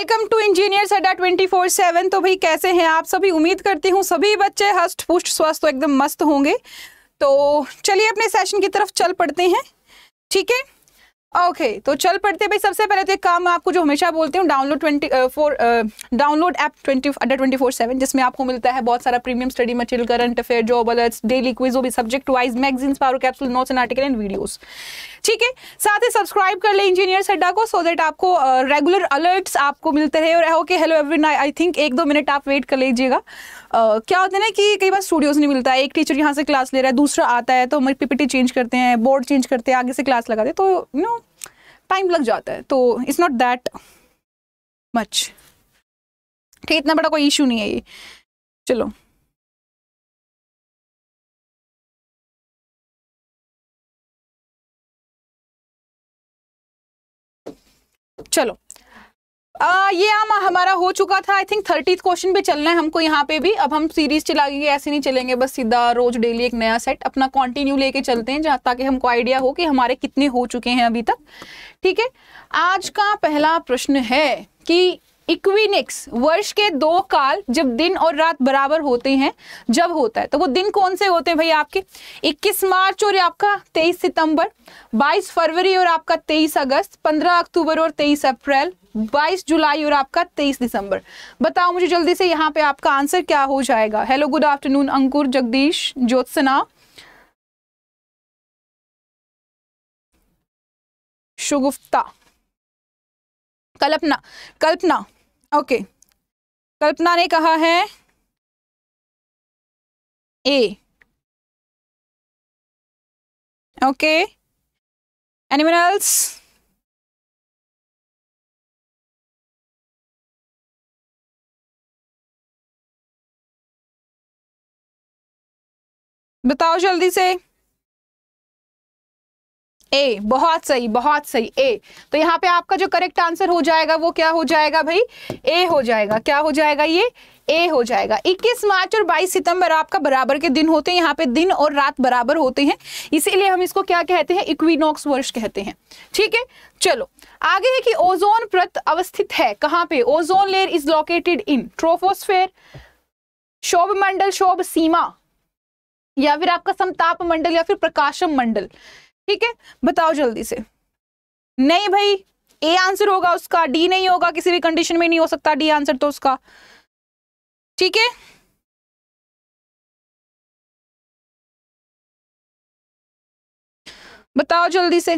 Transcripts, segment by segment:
Welcome to engineer Adda four seven तो भाई कैसे हैं आप सभी उम्मीद करती हूँ सभी बच्चे हस्त पुष्ट स्वस्थ एकदम मस्त होंगे तो चलिए अपने सेशन की तरफ चल पड़ते हैं ठीक है ओके okay, तो चल पड़ते भाई सबसे पहले तो एक काम आपको जो हमेशा बोलती हूँ download twenty four download app twenty under twenty four seven जिसमें आपको मिलता है बहुत सारा premium study material current affair job alerts daily quiz वो भी subject wise magazines power capsule notes and article and videos ठीक है साथ ही सब्सक्राइब कर ले इंजीनियर अड्डा को सो देट आपको रेगुलर uh, अलर्ट्स आपको मिलते रहे और okay hello every I think एक दो मिनट आप वेट कर लीजिएगा Uh, क्या होता है ना कि कई बार स्टूडियोज नहीं मिलता है एक टीचर यहाँ से क्लास ले रहा है दूसरा आता है तो हम पीपीटी चेंज करते हैं बोर्ड चेंज करते हैं आगे से क्लास लगाते हैं तो यू नो टाइम लग जाता है तो इट्स नॉट दैट मच ठीक इतना बड़ा कोई इशू नहीं है ये चलो चलो आ, ये आम हमारा हो चुका था आई थिंक थर्टी क्वेश्चन पे चलना है हमको यहाँ पे भी अब हम सीरीज चलाएंगे ऐसे नहीं चलेंगे बस सीधा रोज डेली एक नया सेट अपना कंटिन्यू लेके चलते हैं जहाँ ताकि हमको आइडिया हो कि हमारे कितने हो चुके हैं अभी तक ठीक है आज का पहला प्रश्न है कि इक्विनिक्स वर्ष के दो काल जब दिन और रात बराबर होते हैं जब होता है तो वो दिन कौन से होते हैं भाई आपके 21 मार्च और आपका 23 सितंबर 22 फरवरी और आपका 23 अगस्त 15 अक्टूबर और 23 अप्रैल 22 जुलाई और आपका 23 दिसंबर बताओ मुझे जल्दी से यहाँ पे आपका आंसर क्या हो जाएगा hello good afternoon Ankur Jagdish Jyotsna Shagufta Kalpana Kalpana okay Kalpana ने कहा है ए ओके एनिमल्स बताओ जल्दी से ए बहुत सही बहुत सही ए तो यहाँ पे आपका जो करेक्ट आंसर हो जाएगा वो क्या हो जाएगा भाई ए हो जाएगा क्या हो जाएगा ये ए हो जाएगा 21 मार्च और 22 सितंबर आपका बराबर के दिन होते हैं यहाँ पे दिन और रात बराबर होते हैं इसीलिए हम इसको क्या कहते हैं इक्विनॉक्स वर्ष कहते हैं ठीक है चलो आगे है कि ओजोन प्रत अवस्थित है कहाँ पे ओजोन लेर इज लोकेटेड इन ट्रोफोस्फेयर शोभ मंडल शोभ सीमा या फिर आपका समताप मंडल या फिर प्रकाशम मंडल ठीक है बताओ जल्दी से नहीं भाई ए आंसर होगा उसका डी नहीं होगा किसी भी कंडीशन में नहीं हो सकता डी आंसर तो उसका ठीक है बताओ जल्दी से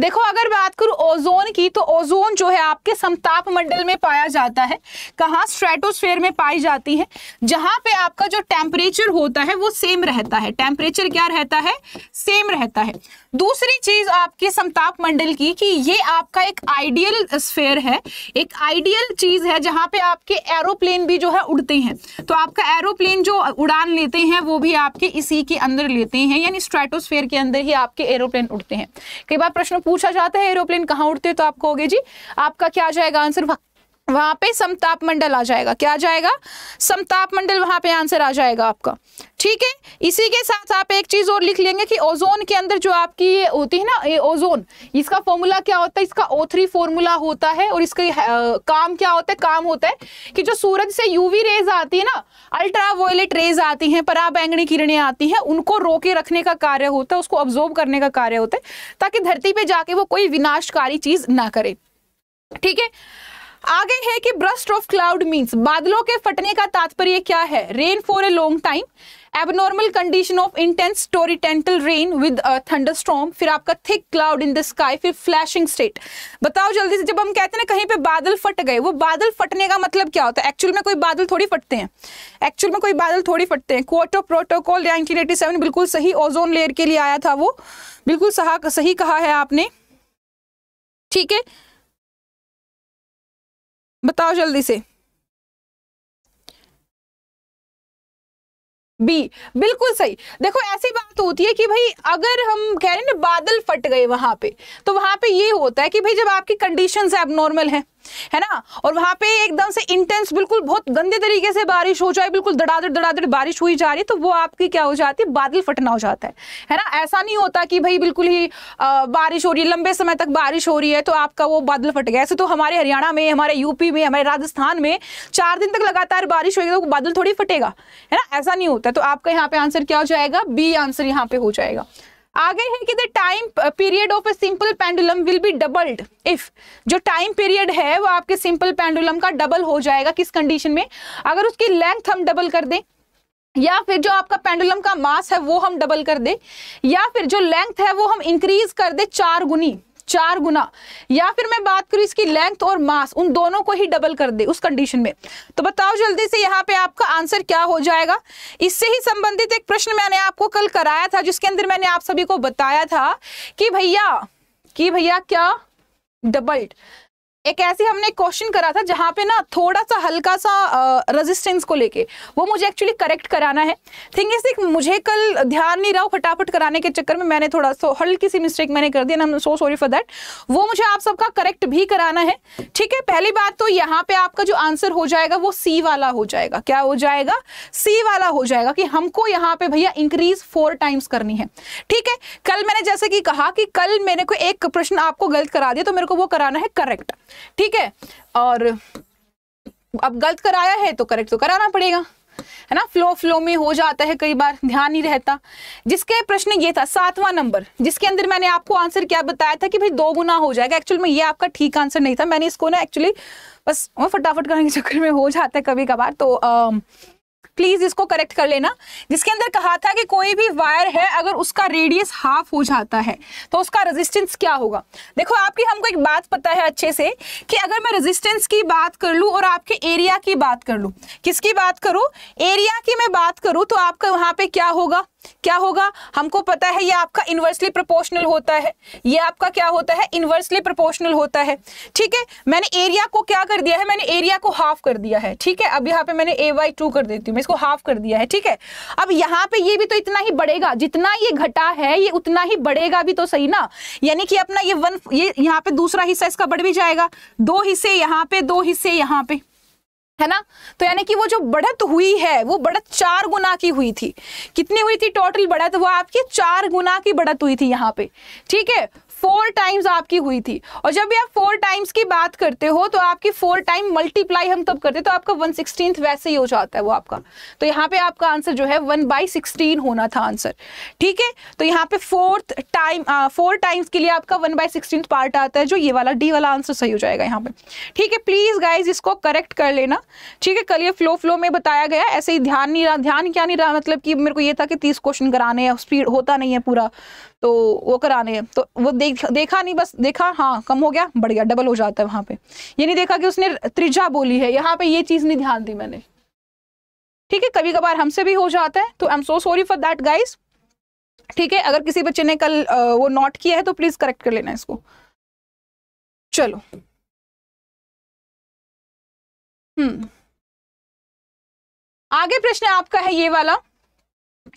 देखो अगर बात करूं ओजोन की तो ओजोन जो है आपके समताप मंडल में पाया जाता है कहाँ स्ट्रेटोस्फेयर में पाई जाती है जहां पे आपका जो टेम्परेचर होता है वो सेम रहता है टेम्परेचर क्या रहता है सेम रहता है दूसरी चीज आपकी समताप मंडल की कि ये आपका एक आइडियल स्फेयर है एक आइडियल चीज है जहां पे आपके एरोप्लेन भी जो है उड़ते हैं तो आपका एरोप्लेन जो उड़ान लेते हैं वो भी आपके इसी के अंदर लेते हैं यानी स्ट्रेटोस्फेयर के अंदर ही आपके एरोप्लेन उड़ते हैं कई बार प्रश्न पूछा जाता है एरोप्लेन कहाँ उड़ते हैं तो आप कहोगे जी आपका क्या आ जाएगा आंसर वहां पे समताप मंडल आ जाएगा क्या आ जाएगा समताप मंडल वहां पे आंसर आ जाएगा आपका ठीक है इसी के साथ आप एक चीज और लिख लेंगे कि ओजोन के अंदर जो आपकी ये होती है ना ये ओजोन इसका फॉर्मूला क्या होता है इसका ओ थ्री फॉर्मूला होता है और इसका काम क्या होता है काम होता है कि जो सूरज से यूवी रेज आती है ना अल्ट्रा वोलेट रेज आती परा पराबैंगनी किरणें आती हैं उनको रोके रखने का कार्य होता है उसको ऑब्जॉर्व करने का कार्य होता है ताकि धरती पर जाके वो कोई विनाशकारी चीज ना करे ठीक है आगे है कि ब्रस्ट ऑफ क्लाउड मीन्स बादलों के फटने का तात्पर्य क्या है rain for a long time abnormal condition of intense torrential rain with thunderstorm फिर आपका thick cloud in the sky फिर फ्लैशिंग स्टेट बताओ जल्दी से जब हम कहते हैं ना कहीं पे बादल फट गए वो बादल फटने का मतलब क्या होता है एक्चुअल में कोई बादल थोड़ी फटते हैं एक्चुअल में कोई बादल थोड़ी फटते हैं quarter protocol nineteen eighty seven बिल्कुल सही ओजोन लेयर के लिए आया था वो बिल्कुल सही कहा है आपने ठीक है बताओ जल्दी से बी बिल्कुल सही देखो ऐसी बात होती है कि भाई अगर हम कह रहे हैं ना बादल फट गए वहां पे तो वहां पे ये होता है कि भाई जब आपकी कंडीशंस एबनॉर्मल हैं है ना और वहां पे एकदम से इंटेंस बिल्कुल बहुत गंदे तरीके से बारिश हो जाए बिल्कुल दड़ादड़ दड़ादड़ बारिश हुई जा रही तो वो आपकी क्या हो जाती है बादल फटना हो जाता है है ना ऐसा नहीं होता कि भाई बिल्कुल ही आ, बारिश हो रही है लंबे समय तक बारिश हो रही है तो आपका वो बादल फट गया ऐसे तो हमारे हरियाणा में हमारे यूपी में हमारे राजस्थान में चार दिन तक लगातार बारिश होगी तो बादल थोड़ी फटेगा है ना ऐसा नहीं होता तो आपका यहाँ पे आंसर क्या हो जाएगा बी आंसर यहाँ पे हो जाएगा आगे है कि the time period of a simple pendulum will be doubled if जो टाइम पीरियड है वो आपके सिंपल पेंडुलम का डबल हो जाएगा किस कंडीशन में अगर उसकी लेंथ हम डबल कर दें या फिर जो आपका पेंडुलम का मास है वो हम डबल कर दें या फिर जो लेंथ है वो हम इंक्रीज कर दें चार गुनी चार गुना या फिर मैं बात करूं इसकी लेंथ और मास उन दोनों को ही डबल कर दे उस कंडीशन में तो बताओ जल्दी से यहाँ पे आपका आंसर क्या हो जाएगा इससे ही संबंधित एक प्रश्न मैंने आपको कल कराया था जिसके अंदर मैंने आप सभी को बताया था कि भैया कि भैया क्या डबल्ड एक ऐसे हमने क्वेश्चन करा था जहाँ पे ना थोड़ा सा हल्का सा रेजिस्टेंस uh, को लेके वो मुझे एक्चुअली करेक्ट कराना है थिंग इज एक मुझे कल ध्यान नहीं रहा फटाफट कराने के चक्कर में मैंने थोड़ा सो हल्की सी मिस्टेक मैंने कर दी सो सॉरी फॉर दैट वो मुझे आप सबका करेक्ट भी कराना है ठीक है पहली बात तो यहाँ पे आपका जो आंसर हो जाएगा वो सी वाला हो जाएगा क्या हो जाएगा सी वाला हो जाएगा कि हमको यहाँ पे भैया इंक्रीज फोर टाइम्स करनी है ठीक है कल मैंने जैसे कि कहा कि कल मैंने कोई एक प्रश्न आपको गलत करा दिया तो मेरे को वो कराना है करेक्ट ठीक है और अब गलत कराया है तो करेक्ट तो कराना पड़ेगा है ना फ्लो फ्लो में हो जाता है कई बार ध्यान नहीं रहता जिसके प्रश्न ये था सातवां नंबर जिसके अंदर मैंने आपको आंसर क्या बताया था कि भाई दो गुना हो जाएगा एक्चुअल में ये आपका ठीक आंसर नहीं था मैंने इसको ना एक्चुअली बस फटाफट करने के चक्कर में हो जाता है कभी कभार तो आ, प्लीज इसको करेक्ट कर लेना जिसके अंदर कहा था कि कोई भी वायर है अगर उसका रेडियस हाफ हो जाता है तो उसका रेजिस्टेंस क्या होगा देखो आपकी हमको एक बात पता है अच्छे से कि अगर मैं रेजिस्टेंस की बात कर लूँ और आपके एरिया की बात कर लूँ किसकी बात करूँ एरिया की मैं बात करूँ तो आपका वहाँ पे क्या होगा क्या होगा हमको पता है ये आपका इन्वर्सली प्रोपोर्शनल होता है ये आपका क्या होता है इन्वर्सली प्रोपोर्शनल होता है ठीक है मैंने एरिया को क्या कर दिया है मैंने एरिया को हाफ कर दिया है ठीक है अब यहाँ पे मैंने ए वाई टू कर देती हूँ मैं इसको हाफ कर दिया है ठीक है अब यहाँ पे ये भी तो इतना ही बढ़ेगा जितना ये घटा है ये उतना ही बढ़ेगा भी तो सही ना यानी कि अपना ये वन ये यहाँ पे दूसरा हिस्सा इसका बढ़ भी जाएगा दो हिस्से यहाँ पे दो हिस्से यहाँ पे है ना तो यानी कि वो जो बढ़त हुई है वो बढ़त चार गुना की हुई थी कितनी हुई थी टोटल बढ़त वो आपकी चार गुना की बढ़त हुई थी यहाँ पे ठीक है फोर टाइम्स आपकी हुई थी और जब भी आप फोर टाइम्स की बात करते हो तो आपकी फोर टाइम मल्टीप्लाई हम तब करते तो आपका वन सिक्सटीन वैसे ही हो जाता है वो आपका तो यहाँ पे आपका आंसर जो है वन बाई सिक्सटीन होना था आंसर ठीक है तो यहाँ पे फोर्थ टाइम फोर टाइम्स के लिए आपका वन बाई सिक्सटीन पार्ट आता है जो ये वाला डी वाला आंसर सही हो जाएगा यहाँ पे ठीक है प्लीज गाइज इसको करेक्ट कर लेना ठीक है कल ये फ्लो फ्लो में बताया गया ऐसे ही ध्यान नहीं रहा ध्यान क्या नहीं रहा मतलब कि मेरे को ये था कि तीस क्वेश्चन कराने हैं स्पीड होता नहीं है पूरा तो वो कराने हैं तो वो देख देखा नहीं बस देखा हाँ कम हो गया बढ़ गया डबल हो जाता है वहाँ पे ये नहीं देखा कि उसने त्रिजा बोली है यहाँ पे ये चीज़ नहीं ध्यान दी मैंने ठीक है कभी कभार हमसे भी हो जाता है तो I am so sorry for that guys ठीक है अगर किसी बच्चे ने कल वो नोट किया है तो प्लीज़ करेक्ट कर लेना इसको चलो हम्म आगे प्रश्न आपका है ये वाला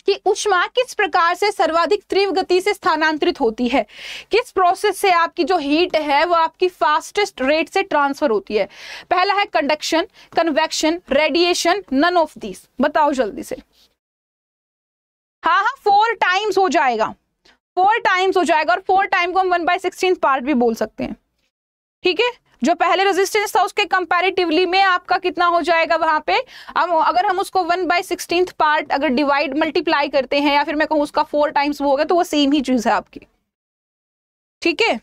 कि उष्मा किस प्रकार से सर्वाधिक तीव्र गति से स्थानांतरित होती है किस प्रोसेस से आपकी जो हीट है वो आपकी फास्टेस्ट रेट से ट्रांसफर होती है पहला है conduction convection radiation none of these बताओ जल्दी से हाँ हाँ फोर टाइम्स हो जाएगा फोर टाइम्स हो जाएगा और फोर टाइम को हम वन बाय सिक्सटीन पार्ट भी बोल सकते हैं ठीक है जो पहले रेजिस्टेंस था उसके कंपैरेटिवली में आपका कितना हो जाएगा वहां पे अब अगर हम उसको वन बाई सिक्सटीन पार्ट अगर डिवाइड मल्टीप्लाई करते हैं या फिर मैं कहूँ उसका फोर टाइम्स वो होगा तो वो सेम ही चीज़ है आपकी ठीक है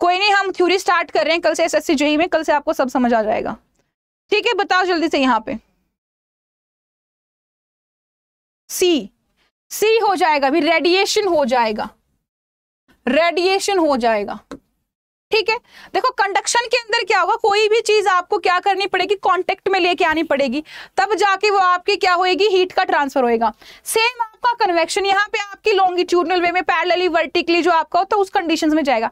कोई नहीं हम थ्योरी स्टार्ट कर रहे हैं कल से एस एस जेई में कल से आपको सब समझ आ जाएगा ठीक है बताओ जल्दी से यहाँ पे सी सी हो जाएगा अभी रेडिएशन हो जाएगा रेडिएशन हो जाएगा ठीक है देखो कंडक्शन के अंदर क्या होगा कोई भी चीज आपको क्या करनी पड़ेगी कांटेक्ट में लेके आनी पड़ेगी तब जाके वो आपकी क्या होएगी हीट का ट्रांसफर होएगा सेम आपका कन्वेक्शन यहाँ पे आपकी लॉन्गिट्यूडनल वे में पैरेलली वर्टिकली जो आपका होता है उस कंडीशन में जाएगा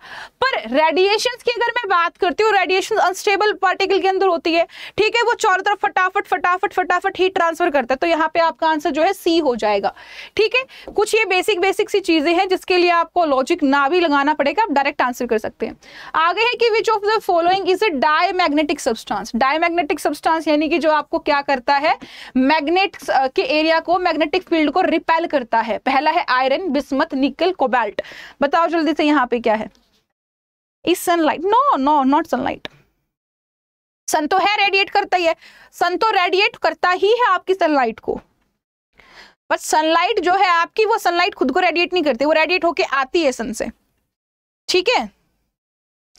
पर रेडिएशन की अगर मैं बात करती हूँ रेडिएशन अनस्टेबल पार्टिकल के अंदर होती है ठीक है वो चारों तरफ फटाफट फटाफट फटाफट हीट ट्रांसफर करता है तो यहाँ पे आपका आंसर जो है सी हो जाएगा ठीक है कुछ ये बेसिक बेसिक सी चीजें हैं जिसके लिए आपको लॉजिक ना भी लगाना पड़ेगा आप डायरेक्ट आंसर कर सकते हैं आगे है कि which of the following is a diamagnetic substance diamagnetic substance यानी कि जो आपको क्या करता है मैग्नेट के एरिया को मैग्नेटिक फील्ड को रिपेल इस्तेमाल करता है पहला है आयरन बिस्मत निकल कोबाल्ट बताओ जल्दी से यहाँ पे क्या है इस sunlight no no not sunlight sun तो है रेडिएट करता ही है सन तो रेडिएट करता ही है आपकी सनलाइट को बस सनलाइट जो है आपकी वो सनलाइट खुद को रेडिएट नहीं करती वो रेडिएट होके आती है सन से ठीक है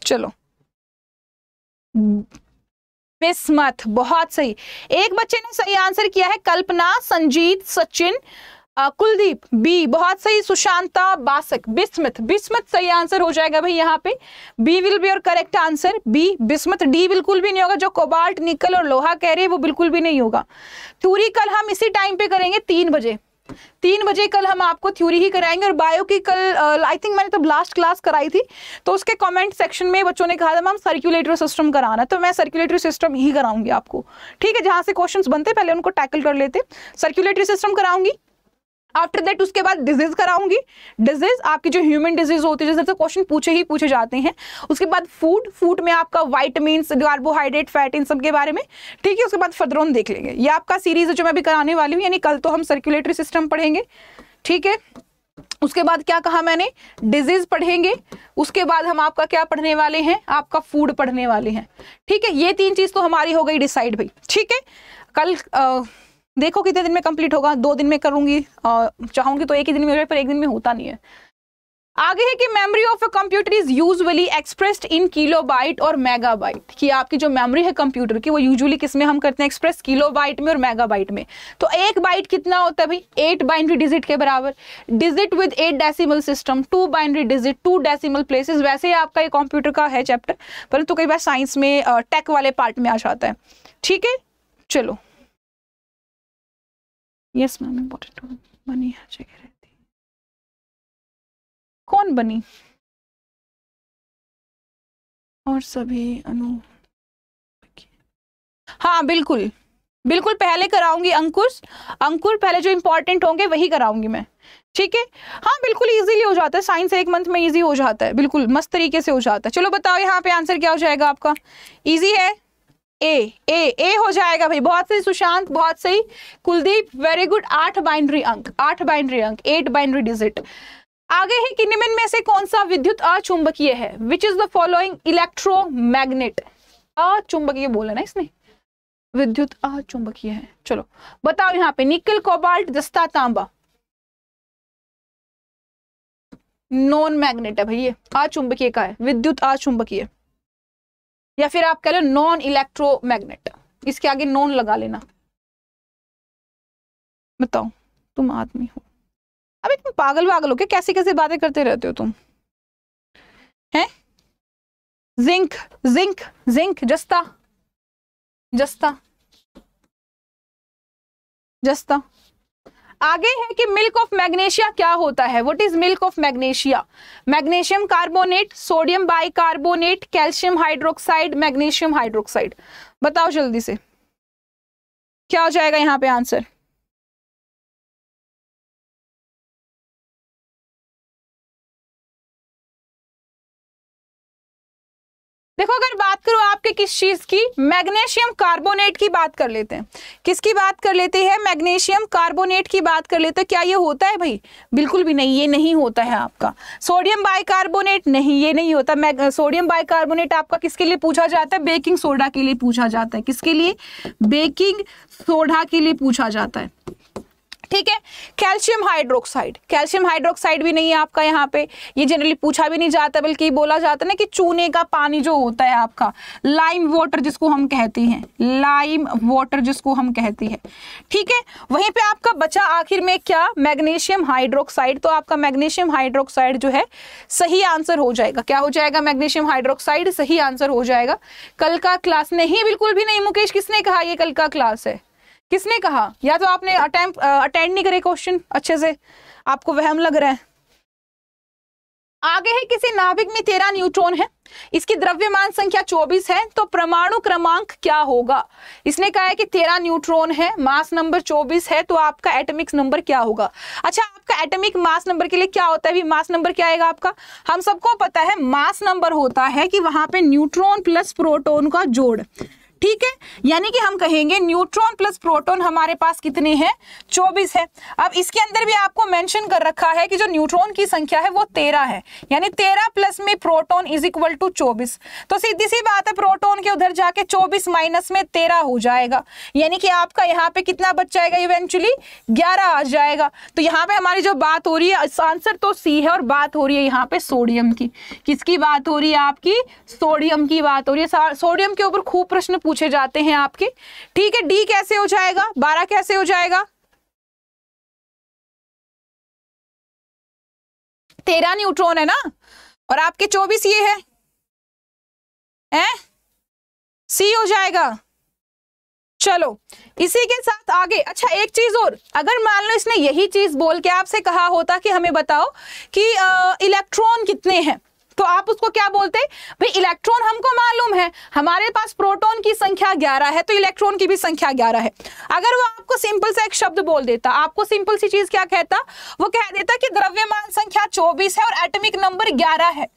चलो बिस्मत बहुत सही एक बच्चे ने सही आंसर किया है कल्पना संजीत सचिन कुलदीप बी बहुत सही सुशांता बासक बिस्मित बिस्मत सही आंसर हो जाएगा भाई यहाँ पे बी विल बी और correct answer B Bismat D बिल्कुल भी नहीं होगा जो कोबाल्ट निकल और लोहा कह रहे हैं वो बिल्कुल भी नहीं होगा थ्यूरी कल हम इसी टाइम पे करेंगे तीन बजे तीन बजे कल हम आपको थ्योरी ही कराएंगे और बायो की कल आई थिंक मैंने तब तो लास्ट क्लास कराई थी तो उसके कमेंट सेक्शन में बच्चों ने कहा था मैम सर्कुलेटरी सिस्टम कराना तो मैं सर्कुलेटरी सिस्टम ही कराऊंगी आपको ठीक है जहाँ से क्वेश्चंस बनते पहले उनको टैकल कर लेते सर्कुलेटरी सिस्टम कराऊंगी आफ्टर दैट उसके बाद डिजीज कराऊंगी डिजीज आपकी जो ह्यूमन डिजीज होती है जैसे क्वेश्चन पूछे ही पूछे जाते हैं उसके बाद फूड फूड में आपका वाइटमिन कार्बोहाइड्रेट फैट इन सब के बारे में ठीक है उसके बाद फर्दर देख लेंगे ये आपका सीरीज है जो मैं अभी कराने वाली हूँ यानी कल तो हम सर्कुलेटरी सिस्टम पढ़ेंगे ठीक है उसके बाद क्या कहा मैंने डिजीज पढ़ेंगे उसके बाद हम आपका क्या पढ़ने वाले हैं आपका फूड पढ़ने वाले हैं ठीक है ये तीन चीज तो हमारी हो गई डिसाइड भाई ठीक है कल आ, देखो कितने दिन में कंप्लीट होगा दो दिन में करूंगी चाहूंगी तो एक ही दिन में पर एक दिन में होता नहीं है आगे है कि memory of a computer is usually expressed in kilobyte और मेगाबाइट कि आपकी जो मेमोरी है कंप्यूटर की वो यूजुअली किसमें हम करते हैं एक्सप्रेस किलोबाइट में और मेगाबाइट में तो एक बाइट कितना होता है भाई एट बाइनरी डिजिट के बराबर digit with eight decimal system to binary digit to decimal places वैसे ही आपका ये कंप्यूटर का है चैप्टर परंतु तो कई बार साइंस में टेक वाले पार्ट में आ जाता है ठीक है चलो यस मैम इम्पोर्टेंट टू बनी हर जगह रहती कौन बनी और सभी अनु हाँ बिल्कुल बिल्कुल पहले कराऊंगी अंकुर अंकुर पहले जो इंपॉर्टेंट होंगे वही कराऊंगी मैं ठीक है हाँ बिल्कुल इजीली हो जाता है साइंस एक मंथ में इजी हो जाता है बिल्कुल मस्त तरीके से हो जाता है चलो बताओ यहाँ पे आंसर क्या हो जाएगा आपका इजी है ए ए ए हो जाएगा भाई बहुत सही सुशांत बहुत सही कुलदीप वेरी गुड आठ बाइनरी अंक आठ बाइनरी अंक एट बाइनरी डिजिट आगे ही किनमिन में से कौन सा विद्युत अचुंबकीय है which is the following electromagnet अचुंबकीय बोला ना इसने विद्युत अचुंबकीय है चलो बताओ यहाँ पे निकल कोबाल्ट दस्ता तांबा नॉन मैग्नेट है भैया अचुंबकीय का है विद्युत अचुंबकीय या फिर आप कह लो नॉन इलेक्ट्रोमैग्नेट इसके आगे नॉन लगा लेना बताओ तुम आदमी हो अबे तुम पागल वागल हो क्या कैसे कैसे बातें करते रहते हो तुम हैं जिंक जिंक जिंक जस्ता जस्ता जस्ता आगे है कि मिल्क ऑफ मैग्नेशिया क्या होता है what is milk of magnesia magnesium carbonate sodium bicarbonate calcium hydroxide magnesium hydroxide बताओ जल्दी से क्या हो जाएगा यहाँ पे आंसर आपके किस चीज़ की मैग्नेशियम कार्बोनेट की बात कर लेते हैं किसकी बात कर लेते हैं मैग्नेशियम कार्बोनेट की बात कर लेते हैं क्या ये होता है भाई बिल्कुल भी नहीं ये नहीं होता है आपका सोडियम बाइकार्बोनेट नहीं ये नहीं होता सोडियम बाइकार्बोनेट आपका किसके लिए पूछा जाता है बेकिंग सोडा के लिए पूछा जाता है किसके लिए बेकिंग सोडा के लिए पूछा जाता है ठीक है कैल्शियम हाइड्रोक्साइड कैल्शियम हाइड्रोक्साइड भी नहीं है आपका यहाँ पे ये जनरली पूछा भी नहीं जाता बल्कि बोला जाता है ना कि चूने का पानी जो होता है आपका लाइम वाटर जिसको हम कहते हैं लाइम वाटर जिसको हम कहते हैं ठीक है वहीं पे आपका बचा आखिर में क्या मैग्नीशियम हाइड्रोक्साइड तो आपका मैग्नीशियम हाइड्रोक्साइड जो है सही आंसर हो जाएगा क्या हो जाएगा मैग्नीशियम हाइड्रोक्साइड सही आंसर हो जाएगा कल का क्लास नहीं बिल्कुल भी नहीं मुकेश किसने कहा ये कल का क्लास है किसने कहा या तो आपने अटेम्प अटेंड नहीं करे क्वेश्चन अच्छे से आपको वहम लग रहा है आगे है किसी नाभिक में तेरह न्यूट्रॉन है इसकी द्रव्यमान संख्या 24 है तो परमाणु क्रमांक क्या होगा इसने कहा है कि तेरह न्यूट्रॉन है मास नंबर 24 है तो आपका एटॉमिक नंबर क्या होगा अच्छा आपका एटॉमिक मास नंबर के लिए क्या होता है मास नंबर क्या आएगा आपका हम सबको पता है मास नंबर होता है कि वहां पे न्यूट्रॉन प्लस प्रोटोन का जोड़ ठीक है यानी कि हम कहेंगे न्यूट्रॉन प्लस प्रोटॉन हमारे पास कितने हैं 24 है अब इसके अंदर भी आपको मेंशन कर रखा है कि जो न्यूट्रॉन की संख्या है वो 13 है यानी 13 प्लस में प्रोटॉन इज इक्वल टू 24 तो सीधी सी बात है प्रोटॉन के उधर जाके 24 माइनस में 13 हो जाएगा यानी कि आपका यहाँ पे कितना बच जाएगा इवेंचुअली ग्यारह आ जाएगा तो यहाँ पे हमारी जो बात हो रही है आंसर तो सी है और बात हो रही है यहाँ पे सोडियम की किसकी बात हो रही है आपकी सोडियम की बात हो रही है सोडियम के ऊपर खूब प्रश्न पूछे जाते हैं आपके ठीक है डी कैसे हो जाएगा बारह कैसे हो जाएगा तेरह न्यूट्रॉन है ना और आपके चौबीस ये है हैं सी हो जाएगा चलो इसी के साथ आगे अच्छा एक चीज और अगर मान लो इसने यही चीज बोल के आपसे कहा होता कि हमें बताओ कि इलेक्ट्रॉन कितने हैं तो आप उसको क्या बोलते भाई इलेक्ट्रॉन हमको मालूम है हमारे पास प्रोटॉन की संख्या ग्यारह है तो इलेक्ट्रॉन की भी संख्या ग्यारह है अगर वो आपको सिंपल सा एक शब्द बोल देता आपको सिंपल सी चीज क्या कहता वो कह देता कि द्रव्यमान संख्या चौबीस है और एटमिक नंबर ग्यारह है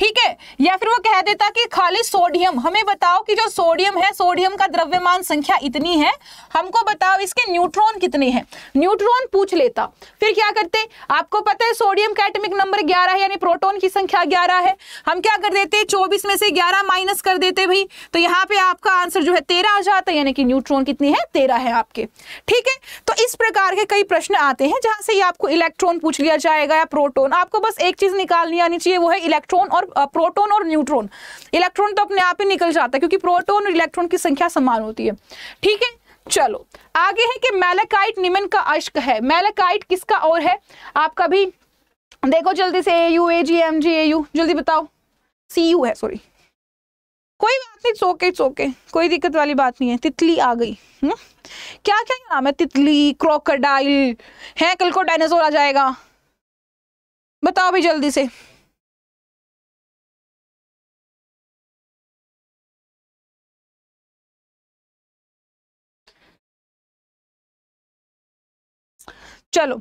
ठीक है या फिर वो कह देता कि खाली सोडियम हमें बताओ कि जो सोडियम है सोडियम का द्रव्यमान संख्या इतनी है हमको बताओ इसके न्यूट्रॉन कितने हैं न्यूट्रॉन पूछ लेता फिर क्या करते आपको पता है सोडियम का एटमिक नंबर है यानी प्रोटोन की संख्या ग्यारह है हम क्या कर देते चौबीस में से ग्यारह माइनस कर देते भाई तो यहाँ पे आपका आंसर जो है तेरह आ जाता है यानी कि न्यूट्रॉन कितने हैं तेरह है आपके ठीक है तो इस प्रकार के कई प्रश्न आते हैं जहां से आपको इलेक्ट्रॉन पूछ लिया जाएगा या प्रोटोन आपको बस एक चीज निकालनी आनी चाहिए वो है इलेक्ट्रॉन और और प्रोटोन और न्यूट्रॉन इलेक्ट्रॉन तो अपने आप ही निकल जाता है क्योंकि प्रोटोन और इलेक्ट्रॉन की संख्या समान होती है ठीक है चलो आगे है कि मेलाकाइट निमन का अश्क है मेलाकाइट किसका और है आपका भी देखो जल्दी से A U A G M G A U जल्दी बताओ सी यू है सॉरी कोई बात नहीं चौके चौके कोई दिक्कत वाली बात नहीं है तितली आ गई हुँ? क्या क्या नाम है तितली क्रोकोडाइल है कल को डायनासोर आ जाएगा बताओ भी जल्दी से चलो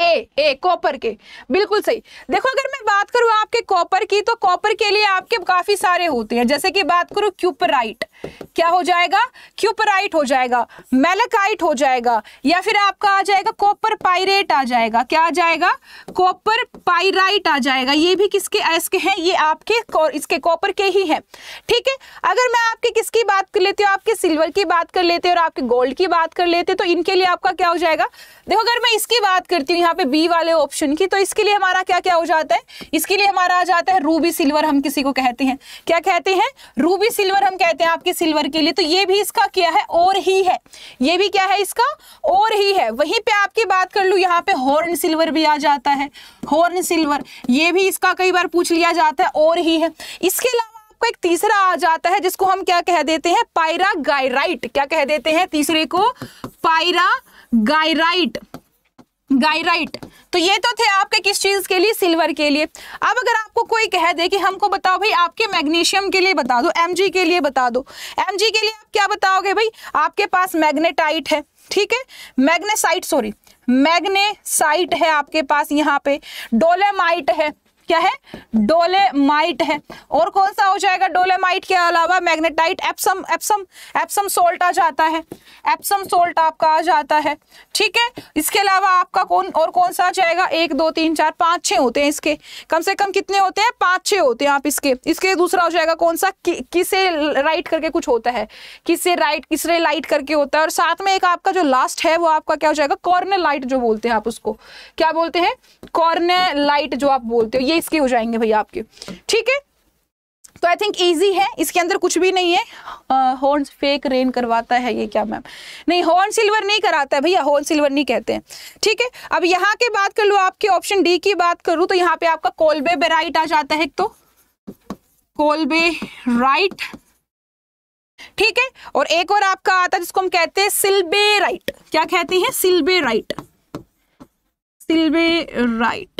ए ए कॉपर के बिल्कुल सही देखो अगर मैं बात करूं आपके कॉपर की तो कॉपर के लिए आपके काफी सारे होते हैं जैसे कि बात करूं क्यूपराइट क्या हो जाएगा क्यूपराइट हो जाएगा मेलाकाइट हो जाएगा या फिर आपका आ जाएगा कॉपर पाइरेट आ जाएगा क्या आ जाएगा कॉपर पाइराइट आ जाएगा ये भी किसके इसके हैं ये आपके इसके कॉपर के ही हैं ठीक है अगर मैं आपके किसकी बात कर लेती हूँ आपके सिल्वर की बात कर लेते और आपके गोल्ड की बात कर लेते तो इनके लिए आपका क्या हो जाएगा देखो अगर मैं इसकी बात करती हूँ यहाँ पे बी वाले ऑप्शन की तो इसके लिए हमारा क्या क्या हो जाता है इसके लिए हमारा आ जाता है रूबी सिल्वर हम किसी को कहते हैं क्या कहते हैं रूबी सिल्वर हम कहते हैं आपके सिल्वर और के लिए तो ये भी इसका क्या है और ही है ये भी क्या है इसका और ही है वहीं पे आपकी बात कर लू यहाँ पे हॉर्न सिल्वर भी आ जाता है हॉर्न सिल्वर ये भी इसका कई बार पूछ लिया जाता है और ही है इसके अलावा आपको एक तीसरा आ जाता है जिसको हम क्या कह देते हैं पायरा गायराइट क्या कह देते हैं तीसरे को पायरा गायराइट गाइराइट तो ये तो थे आपके किस चीज़ के लिए सिल्वर के लिए अब अगर आपको कोई कह दे कि हमको बताओ भाई आपके मैग्नीशियम के लिए बता दो एम के लिए बता दो एम के लिए आप क्या बताओगे भाई आपके पास मैग्नेटाइट है ठीक है मैग्नेसाइट सॉरी मैग्नेसाइट है आपके पास यहाँ पे डोलेमाइट है क्या है डोलेमाइट है और कौन सा हो जाएगा डोलेमाइट के अलावा magnetite Epsom Epsom Epsom salt आ जाता है एप्सम सोल्ट आपका आ जाता है ठीक है इसके अलावा आपका कौन और कौन सा आ जाएगा एक दो तीन चार पांच छह होते हैं इसके कम से कम कितने होते हैं पांच छह होते हैं आप इसके इसके दूसरा हो जाएगा कौन सा कि, किसे राइट करके कुछ होता है किसे राइट किसरे लाइट करके होता है और साथ में एक आपका जो लास्ट है वो आपका क्या हो जाएगा कॉर्नर लाइट जो बोलते हैं आप उसको क्या बोलते हैं कॉर्नर लाइट जो आप बोलते हो ये ये इसके हो जाएंगे भैया आपके ठीक है तो आई थिंक इजी है इसके अंदर कुछ भी नहीं है हॉर्न फेक रेन करवाता है ये क्या मैम नहीं हॉर्न सिल्वर नहीं कराता है भैया हॉर्न सिल्वर नहीं कहते हैं ठीक है अब यहाँ के बात कर लो आपके ऑप्शन डी की बात करूँ तो यहाँ पे आपका कोलबे बेराइट आ जाता है तो कोलबे राइट ठीक है और एक और आपका आता है जिसको हम कहते हैं सिल्बे राइट क्या कहते हैं सिल्बे राइट सिल्बे राइट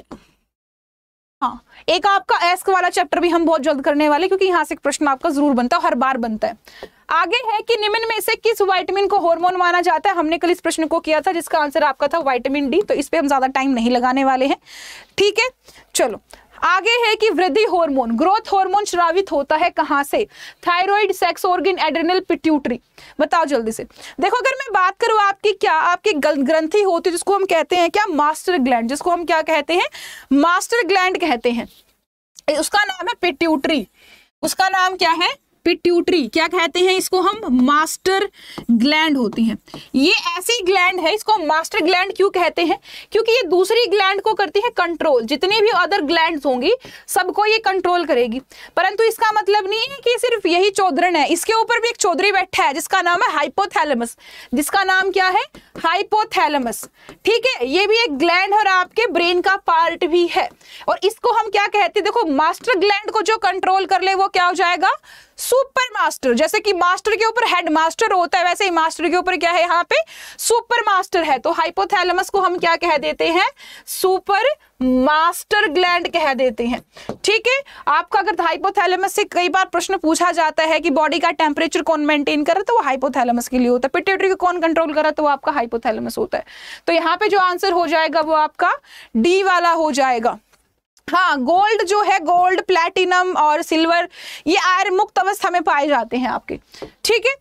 एक आपका एस्क वाला चैप्टर भी हम बहुत जल्द करने वाले क्योंकि यहाँ से प्रश्न आपका जरूर बनता है हर बार बनता है आगे है कि निम्न में से किस विटामिन को हार्मोन माना जाता है हमने कल इस प्रश्न को किया था जिसका आंसर आपका था विटामिन डी तो इस पर हम ज्यादा टाइम नहीं लगाने वाले हैं ठीक है चलो आगे है कि वृद्धि हार्मोन ग्रोथ हार्मोन श्रावित होता है कहां से thyroid sex organ adrenal pituitary बताओ जल्दी से देखो अगर मैं बात करूं आपकी क्या आपकी ग्रंथि होती है जिसको हम कहते हैं क्या मास्टर ग्लैंड जिसको हम क्या कहते हैं मास्टर ग्लैंड कहते हैं उसका नाम है पिट्यूटरी उसका नाम क्या है पिट्यूटरी क्या कहते हैं इसको हम मास्टर ग्लैंड होती हैं ये ऐसी ग्लैंड है इसको मास्टर ग्लैंड क्यों कहते हैं क्योंकि ये दूसरी ग्लैंड को करती है कंट्रोल जितने भी अदर ग्लैंड होंगी सबको ये कंट्रोल करेगी परंतु इसका मतलब नहीं है कि सिर्फ यही चौधरण है इसके ऊपर भी एक चौधरी बैठा है जिसका नाम है हाइपोथैलमस जिसका नाम क्या है हाइपोथैलमस ठीक है ये भी एक ग्लैंड और आपके ब्रेन का पार्ट भी है और इसको हम क्या कहते हैं देखो मास्टर ग्लैंड को जो कंट्रोल कर ले वो क्या हो जाएगा सुपर मास्टर जैसे कि मास्टर के ऊपर हेड मास्टर होता है वैसे ही मास्टर के ऊपर क्या है यहाँ पे सुपर मास्टर है तो हाइपोथैलेमस को हम क्या कह देते हैं सुपर मास्टर ग्लैंड कह देते हैं ठीक है आपका अगर हाइपोथैलेमस से कई बार प्रश्न पूछा जाता है कि बॉडी का टेम्परेचर कौन मेंटेन कर रहा है तो वो हाइपोथैलेमस के लिए होता है पिट्यूटरी को कौन कंट्रोल कर रहा है तो आपका हाइपोथैलेमस होता है तो यहाँ पे जो आंसर हो जाएगा वो आपका डी वाला हो जाएगा हाँ गोल्ड जो है गोल्ड प्लेटिनम और सिल्वर ये आयर मुक्त अवस्था में पाए जाते हैं आपके ठीक है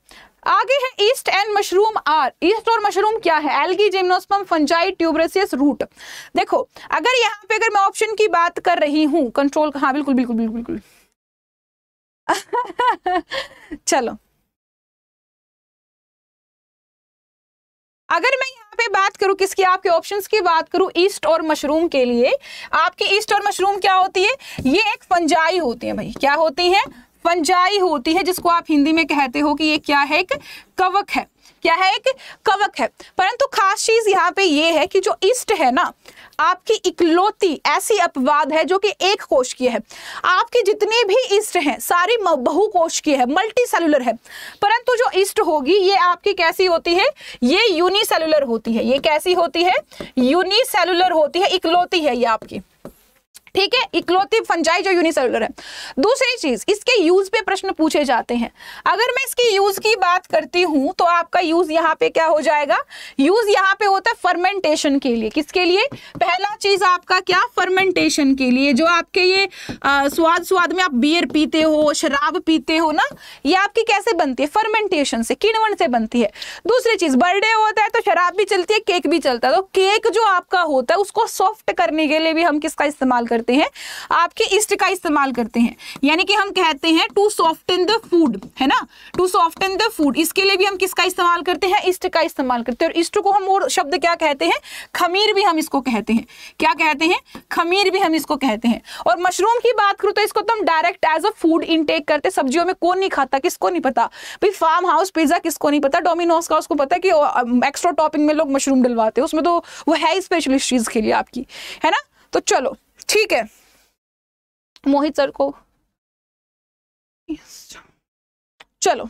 आगे है yeast and mushroom are yeast और मशरूम क्या है algae gymnosperm fungi tuberous root देखो अगर यहाँ पे अगर मैं ऑप्शन की बात कर रही हूँ कंट्रोल हाँ बिल्कुल बिल्कुल बिल्कुल बिल्कुल चलो अगर मैं पे बात करूं किसकी आपके ऑप्शंस की बात करूं ईस्ट और मशरूम के लिए आपकी ईस्ट और मशरूम क्या होती है ये एक फंजाई होती है भाई क्या होती है फंजाई होती है जिसको आप हिंदी में कहते हो कि ये क्या है एक कवक है क्या है एक कवक है परंतु खास चीज यहाँ पे ये है कि जो ईस्ट है ना आपकी इकलौती ऐसी अपवाद है जो कि एक कोश की है आपकी जितनी भी ईस्ट हैं सारी कोश की है मल्टी सेलुलर है परंतु जो ईस्ट होगी ये आपकी कैसी होती है ये यूनिसेलुलर होती है ये कैसी होती है यूनिसेलुलर होती है इकलौती है ये आपकी ठीक है इकलौती फंजाई जो यूनिसेलुलर है दूसरी चीज इसके यूज पे प्रश्न पूछे जाते हैं अगर मैं इसकी यूज की बात करती हूँ तो आपका यूज यहाँ पे क्या हो जाएगा यूज यहाँ पे होता है फर्मेंटेशन के लिए किसके लिए पहला चीज आपका क्या फर्मेंटेशन के लिए जो आपके ये आ, स्वाद स्वाद में आप बियर पीते हो शराब पीते हो ना ये आपकी कैसे बनती है फर्मेंटेशन से किणवन से बनती है दूसरी चीज बर्थडे होता है तो शराब भी चलती है केक भी चलता है तो केक जो आपका होता है उसको सॉफ्ट करने के लिए भी हम किसका इस्तेमाल करते करते हैं आपके इष्ट का इस्तेमाल करते हैं यानी कि हम कहते हैं to soften the food है ना to soften the food इसके लिए भी हम किसका इस्तेमाल करते हैं इष्ट का इस्तेमाल करते हैं और इष्ट को हम और शब्द क्या कहते हैं खमीर भी हम इसको कहते हैं क्या कहते हैं खमीर भी हम इसको कहते हैं और मशरूम की बात करूँ तो इसको तो हम direct as a food intake करते सब्जियों में कौन नहीं खाता किसको नहीं पता भाई फार्म हाउस पिज्जा किसको नहीं पता डोमिनोज का उसको पता है कि एक्स्ट्रा टॉपिंग में लोग मशरूम डलवाते हैं उसमें तो वो है स्पेशलिस्ट चीज़ के लिए आपकी है ना तो चलो ठीक है मोहित सर को चलो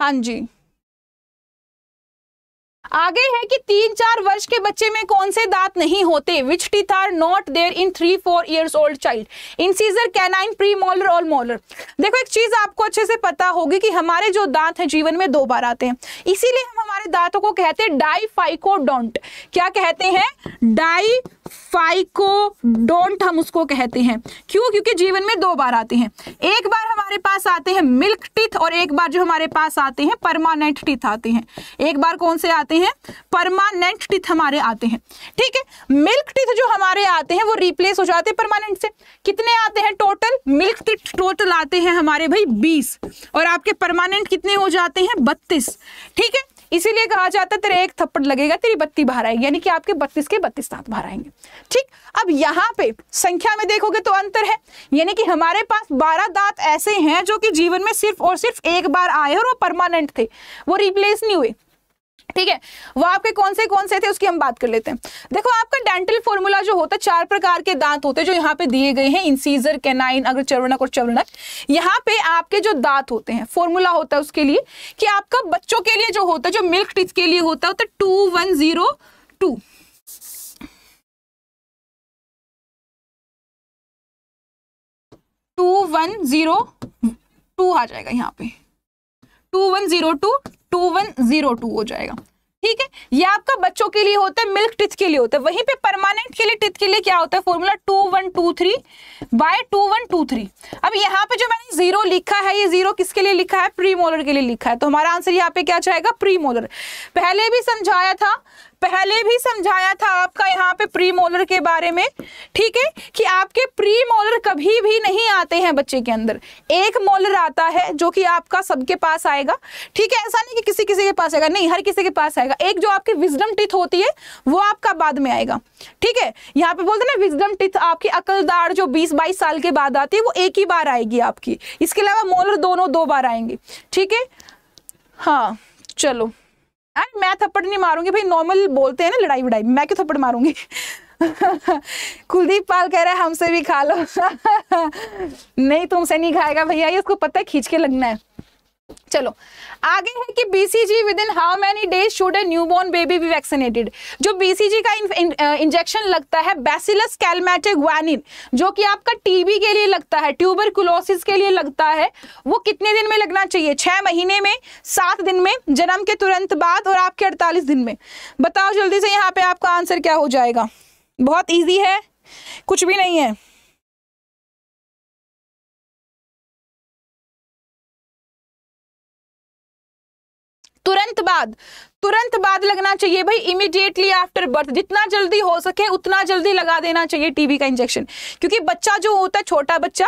हाँ जी आगे है कि तीन चार वर्ष के बच्चे में कौन से दांत नहीं होते which teeth are not there in three four years old child incisor canine premolar और मोलर देखो एक चीज आपको अच्छे से पता होगी कि हमारे जो दांत हैं जीवन में दो बार आते हैं इसीलिए हम हमारे दांतों को कहते हैं डाई क्या कहते हैं डाई डोंट हम उसको कहते हैं क्यों क्योंकि जीवन में दो बार आते हैं एक बार हमारे पास आते हैं मिल्क टीथ और एक बार जो हमारे पास आते हैं परमानेंट टीथ आते हैं एक बार कौन से आते हैं परमानेंट टीथ हमारे आते हैं ठीक है मिल्क टीथ जो हमारे आते हैं वो रिप्लेस हो जाते हैं परमानेंट से कितने आते हैं टोटल मिल्क टीथ टोटल आते हैं हमारे भाई बीस और आपके परमानेंट कितने हो जाते हैं बत्तीस ठीक है इसीलिए कहा जाता है तेरे एक थप्पड़ लगेगा तेरी बत्ती बाहर आएगी यानी कि आपके बत्तीस के बत्तीस दांत बाहर आएंगे ठीक अब यहाँ पे संख्या में देखोगे तो अंतर है यानी कि हमारे पास बारह दांत ऐसे हैं जो कि जीवन में सिर्फ और सिर्फ एक बार आए और वो परमानेंट थे वो रिप्लेस नहीं हुए ठीक है वो आपके कौन से कौन से थे उसकी हम बात कर लेते हैं देखो आपका डेंटल फॉर्मूला जो होता है चार प्रकार के दांत होते हैं जो यहाँ पे दिए गए हैं इंसीजर कैनाइन अगर चरणक और चरणक यहाँ पे आपके जो दांत होते हैं फॉर्मूला होता है उसके लिए कि आपका बच्चों के लिए जो होता है जो मिल्क टीथ के लिए होता है होता है two one zero two two one zero two आ जाएगा यहाँ पे two one zero two two one zero two हो जाएगा ठीक है ये आपका बच्चों के लिए होता है मिल्क टिथ के लिए होता है वहीं पे परमानेंट के लिए टिथ के लिए क्या होता है formula two one two three by two one two three अब यहाँ पे जो मैंने जीरो लिखा है ये जीरो किसके लिए लिखा है प्री मोलर के लिए लिखा है तो हमारा आंसर यहाँ पे क्या जाएगा प्री मोलर पहले भी समझाया था पहले भी समझाया था आपका यहाँ पे प्री मोलर के बारे में ठीक है कि आपके प्री मोलर कभी भी नहीं आते हैं बच्चे के अंदर एक मोलर आता है जो कि आपका सबके पास आएगा ठीक है ऐसा नहीं कि किसी किसी के पास आएगा नहीं हर किसी के पास आएगा एक जो आपकी विजडम टिथ होती है वो आपका बाद में आएगा ठीक है यहाँ पे बोलते ना विजडम टिथ आपकी अकलदार जो बीस बाईस साल के बाद आती है वो एक ही बार आएगी आपकी इसके अलावा मोलर दोनों दो बार आएंगे ठीक है हाँ चलो एंड मैं थप्पड़ नहीं मारूंगी भाई नॉर्मल बोलते हैं ना लड़ाई वड़ाई मैं क्यों थप्पड़ मारूंगी कुलदीप पाल कह रहा है हमसे भी खा लो नहीं तुमसे नहीं खाएगा भैया ये उसको पता है खींच के लगना है चलो आगे है कि BCG within how many days should a newborn baby be vaccinated जो बीसीजी का इंजेक्शन uh, लगता है बेसिलस कैलमेटिक वैनिन जो कि आपका टीबी के लिए लगता है कुलोसिस के लिए लगता है वो कितने दिन में लगना चाहिए छः महीने में सात दिन में जन्म के तुरंत बाद और आपके अड़तालीस दिन में बताओ जल्दी से यहाँ पे आपका आंसर क्या हो जाएगा बहुत ईजी है कुछ भी नहीं है तुरंत बाद तुरंत बाद लगना चाहिए भाई इमीडिएटली आफ्टर बर्थ जितना जल्दी हो सके उतना जल्दी लगा देना चाहिए टीबी का इंजेक्शन क्योंकि बच्चा जो होता है छोटा बच्चा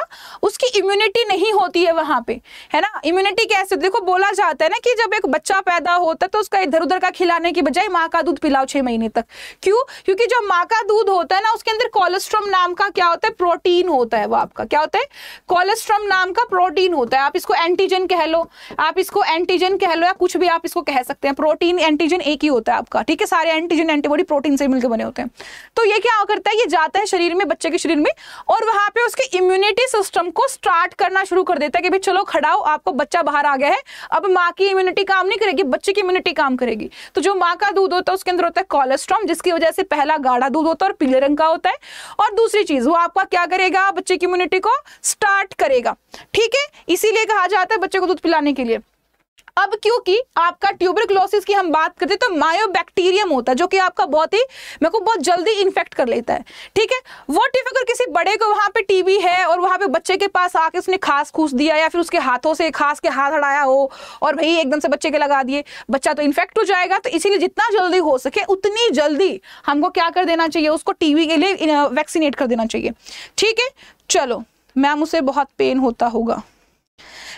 उसकी इम्यूनिटी नहीं होती है वहां पे है ना इम्यूनिटी कैसे देखो बोला जाता है ना कि जब एक बच्चा पैदा होता है तो उसका इधर उधर का खिलाने की बजाय माँ का दूध पिलाओ छह महीने तक क्यों क्योंकि जो माँ का दूध होता है ना उसके अंदर कोलेस्ट्रम नाम का क्या होता है प्रोटीन होता है वो आपका क्या होता है कोलेस्ट्रम नाम का प्रोटीन होता है आप इसको एंटीजन कह लो आप इसको एंटीजन कह लो या कुछ भी आप इसको कह सकते हैं प्रोटीन भी एंटीजन एक ही होता है आपका ठीक है सारे एंटीजन एंटीबॉडी प्रोटीन से मिलकर बने होते हैं तो ये क्या करता है ये जाता है शरीर में बच्चे के शरीर में और वहां पे उसके इम्यूनिटी सिस्टम को स्टार्ट करना शुरू कर देता है कि भाई चलो खड़ा हो आपका बच्चा बाहर आ गया है अब माँ की इम्यूनिटी काम नहीं करेगी बच्चे की इम्यूनिटी काम करेगी तो जो माँ का दूध होता है उसके अंदर होता है कोलेस्ट्रॉम जिसकी वजह से पहला गाढ़ा दूध होता है और पीले रंग का होता है और दूसरी चीज वो आपका क्या करेगा बच्चे की इम्यूनिटी को स्टार्ट करेगा ठीक है इसीलिए कहा जाता है बच्चे को दूध पिलाने के लिए अब क्योंकि आपका ट्यूबरक्लोसिस की हम बात करते हैं तो मायोबैक्टीरियम होता है जो कि आपका बहुत ही मेरे को बहुत जल्दी इन्फेक्ट कर लेता है ठीक है वॉट इफ अगर किसी बड़े को वहाँ पे टीबी है और वहाँ पे बच्चे के पास आके उसने खास खूस दिया या फिर उसके हाथों से खास के हाथ हड़ाया हो और भाई एकदम से बच्चे के लगा दिए बच्चा तो इन्फेक्ट हो जाएगा तो इसीलिए जितना जल्दी हो सके उतनी जल्दी हमको क्या कर देना चाहिए उसको टीबी के लिए वैक्सीनेट कर देना चाहिए ठीक है चलो मैम उसे बहुत पेन होता होगा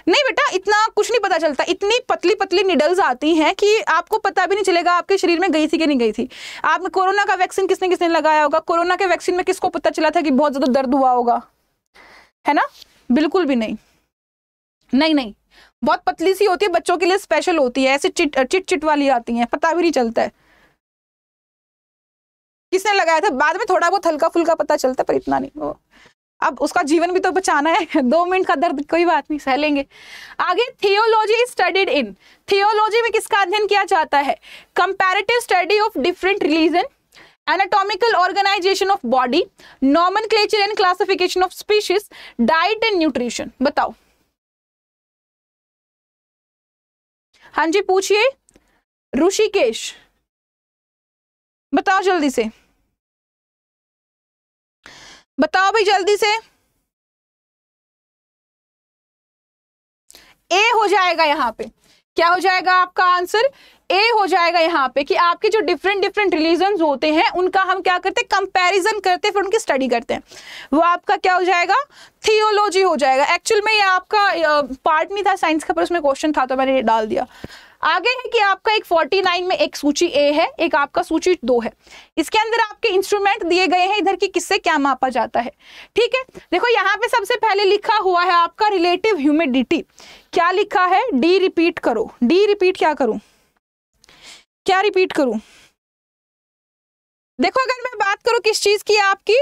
नहीं बेटा इतना कुछ नहीं पता चलता इतनी पतली पतली निडल्स आती हैं कि आपको पता भी नहीं चलेगा आपके शरीर में गई थी कि नहीं गई थी आप कोरोना का वैक्सीन किसने किसने लगाया होगा कोरोना के वैक्सीन में किसको पता चला था कि बहुत ज़्यादा दर्द हुआ होगा है ना बिल्कुल भी नहीं नहीं नहीं बहुत पतली सी होती है बच्चों के लिए स्पेशल होती है ऐसे चिट चिट चिट वाली आती हैं पता भी नहीं चलता है किसने लगाया था बाद में थोड़ा बहुत हल्का फुल्का पता चलता पर इतना नहीं वो अब उसका जीवन भी तो बचाना है दो मिनट का दर्द कोई बात नहीं सह लेंगे आगे थियोलॉजी स्टडीड इन थियोलॉजी में किसका अध्ययन किया जाता है comparative study of different religion organisation of body body culture and classification of species diet and nutrition बताओ हाँ जी पूछिए ऋषिकेश बताओ जल्दी से बताओ भाई जल्दी से ए हो जाएगा यहाँ पे क्या हो जाएगा आपका आंसर ए हो जाएगा यहाँ पे कि आपके जो डिफरेंट डिफरेंट रिलीजन होते हैं उनका हम क्या करते हैं कंपैरिजन करते हैं फिर उनकी स्टडी करते हैं वो आपका क्या हो जाएगा थियोलॉजी हो जाएगा एक्चुअल में ये आपका पार्ट नहीं था साइंस का पर उसमें क्वेश्चन था तो मैंने डाल दिया आगे है कि आपका एक 49 में एक सूची ए है एक आपका सूची दो है इसके अंदर आपके इंस्ट्रूमेंट दिए गए हैं इधर की किससे क्या मापा जाता है ठीक है देखो यहाँ पे सबसे पहले लिखा हुआ है आपका रिलेटिव ह्यूमिडिटी क्या लिखा है डी रिपीट करो डी रिपीट क्या करूं क्या रिपीट करूं देखो अगर मैं बात करूँ किस चीज़ की आपकी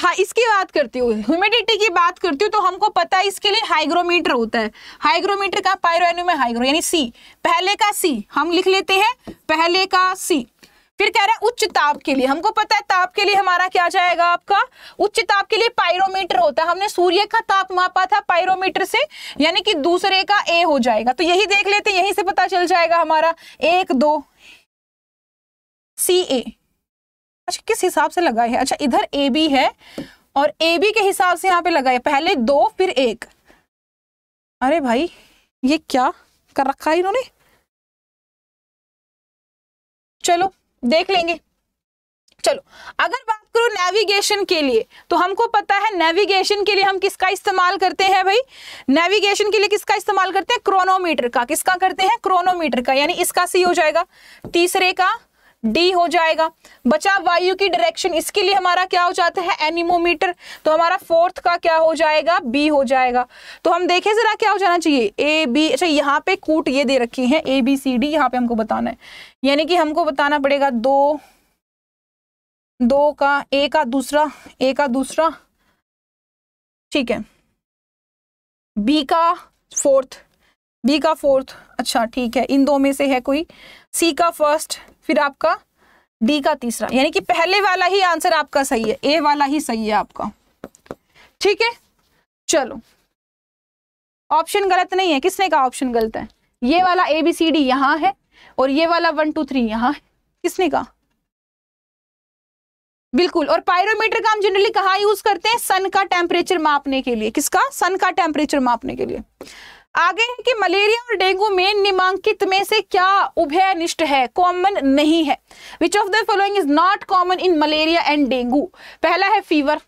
हाँ इसकी बात करती हूँ ह्यूमिडिटी की बात करती हूँ तो हमको पता है इसके लिए हाइग्रोमीटर होता है हाइग्रोमीटर का पायरो में हाइग्रो यानी सी पहले का सी हम लिख लेते हैं पहले का सी फिर कह रहे हैं उच्च ताप के लिए हमको पता है ताप के लिए हमारा क्या जाएगा आपका उच्च ताप के लिए पायरोमीटर होता है हमने सूर्य का ताप मापा था पायरोमीटर से यानी कि दूसरे का ए हो जाएगा तो यही देख लेते हैं यहीं से पता चल जाएगा हमारा एक दो सी ए अच्छा किस हिसाब से लगाए हैं अच्छा इधर ए बी है और ए बी के हिसाब से यहाँ पे लगाए पहले दो फिर एक अरे भाई ये क्या कर रखा है इन्होंने चलो देख लेंगे चलो अगर बात करो नेविगेशन के लिए तो हमको पता है नेविगेशन के लिए हम किसका इस्तेमाल करते हैं भाई नेविगेशन के लिए किसका इस्तेमाल करते हैं क्रोनोमीटर का किसका करते हैं क्रोनोमीटर का यानी इसका सी हो जाएगा तीसरे का डी हो जाएगा बचा वायु की डायरेक्शन इसके लिए हमारा क्या हो जाता है एनिमोमीटर तो हमारा फोर्थ का क्या हो जाएगा बी हो जाएगा तो हम देखें जरा क्या हो जाना चाहिए ए बी अच्छा यहाँ पे कूट ये दे रखी है ए बी सी डी यहाँ पे हमको बताना है यानी कि हमको बताना पड़ेगा दो दो का ए का दूसरा ए का दूसरा ठीक है बी का फोर्थ बी का फोर्थ अच्छा ठीक है इन दो में से है कोई सी का फर्स्ट फिर आपका डी का तीसरा यानी कि पहले वाला ही आंसर आपका सही है ए वाला ही सही है आपका ठीक है चलो ऑप्शन गलत नहीं है किसने कहा ऑप्शन गलत है ये वाला ए बी सी डी यहां है और ये वाला वन टू थ्री यहां है किसने कहा बिल्कुल और पायरोमीटर का हम जनरली कहा यूज करते हैं सन का टेम्परेचर मापने के लिए किसका सन का टेम्परेचर मापने के लिए आगे कि मलेरिया और डेंगू में निमांकित में से क्या उभयनिष्ठ है कॉमन नहीं है which of the following is not common in malaria and dengue पहला है fever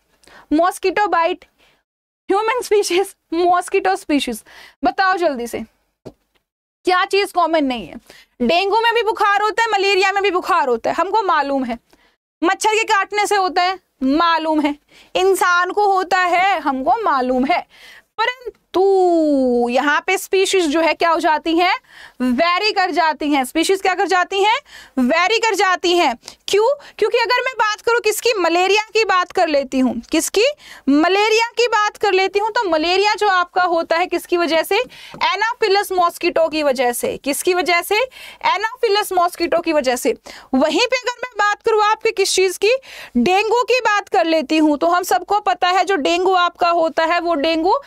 mosquito bite human species mosquito species बताओ जल्दी से क्या चीज कॉमन नहीं है डेंगू में भी बुखार होता है मलेरिया में भी बुखार होता है हमको मालूम है मच्छर के काटने से होता है मालूम है इंसान को होता है हमको मालूम है परंतु तू यहाँ पे स्पीशीज जो है क्या हो जाती है वेरी कर जाती हैं स्पीशीज क्या कर जाती हैं वेरी कर जाती हैं क्यों क्योंकि अगर मैं बात करूं किसकी मलेरिया की बात कर लेती हूँ किसकी मलेरिया की बात कर लेती हूँ तो मलेरिया जो आपका होता है किसकी वजह से एनाफिलस मॉस्किटो की वजह से किसकी वजह से एनाफिलस मॉस्किटो की वजह से वहीं पे अगर मैं बात करूँ आपके किस चीज़ की डेंगू की बात कर लेती हूँ तो हम सबको पता है जो डेंगू आपका होता है वो डेंगू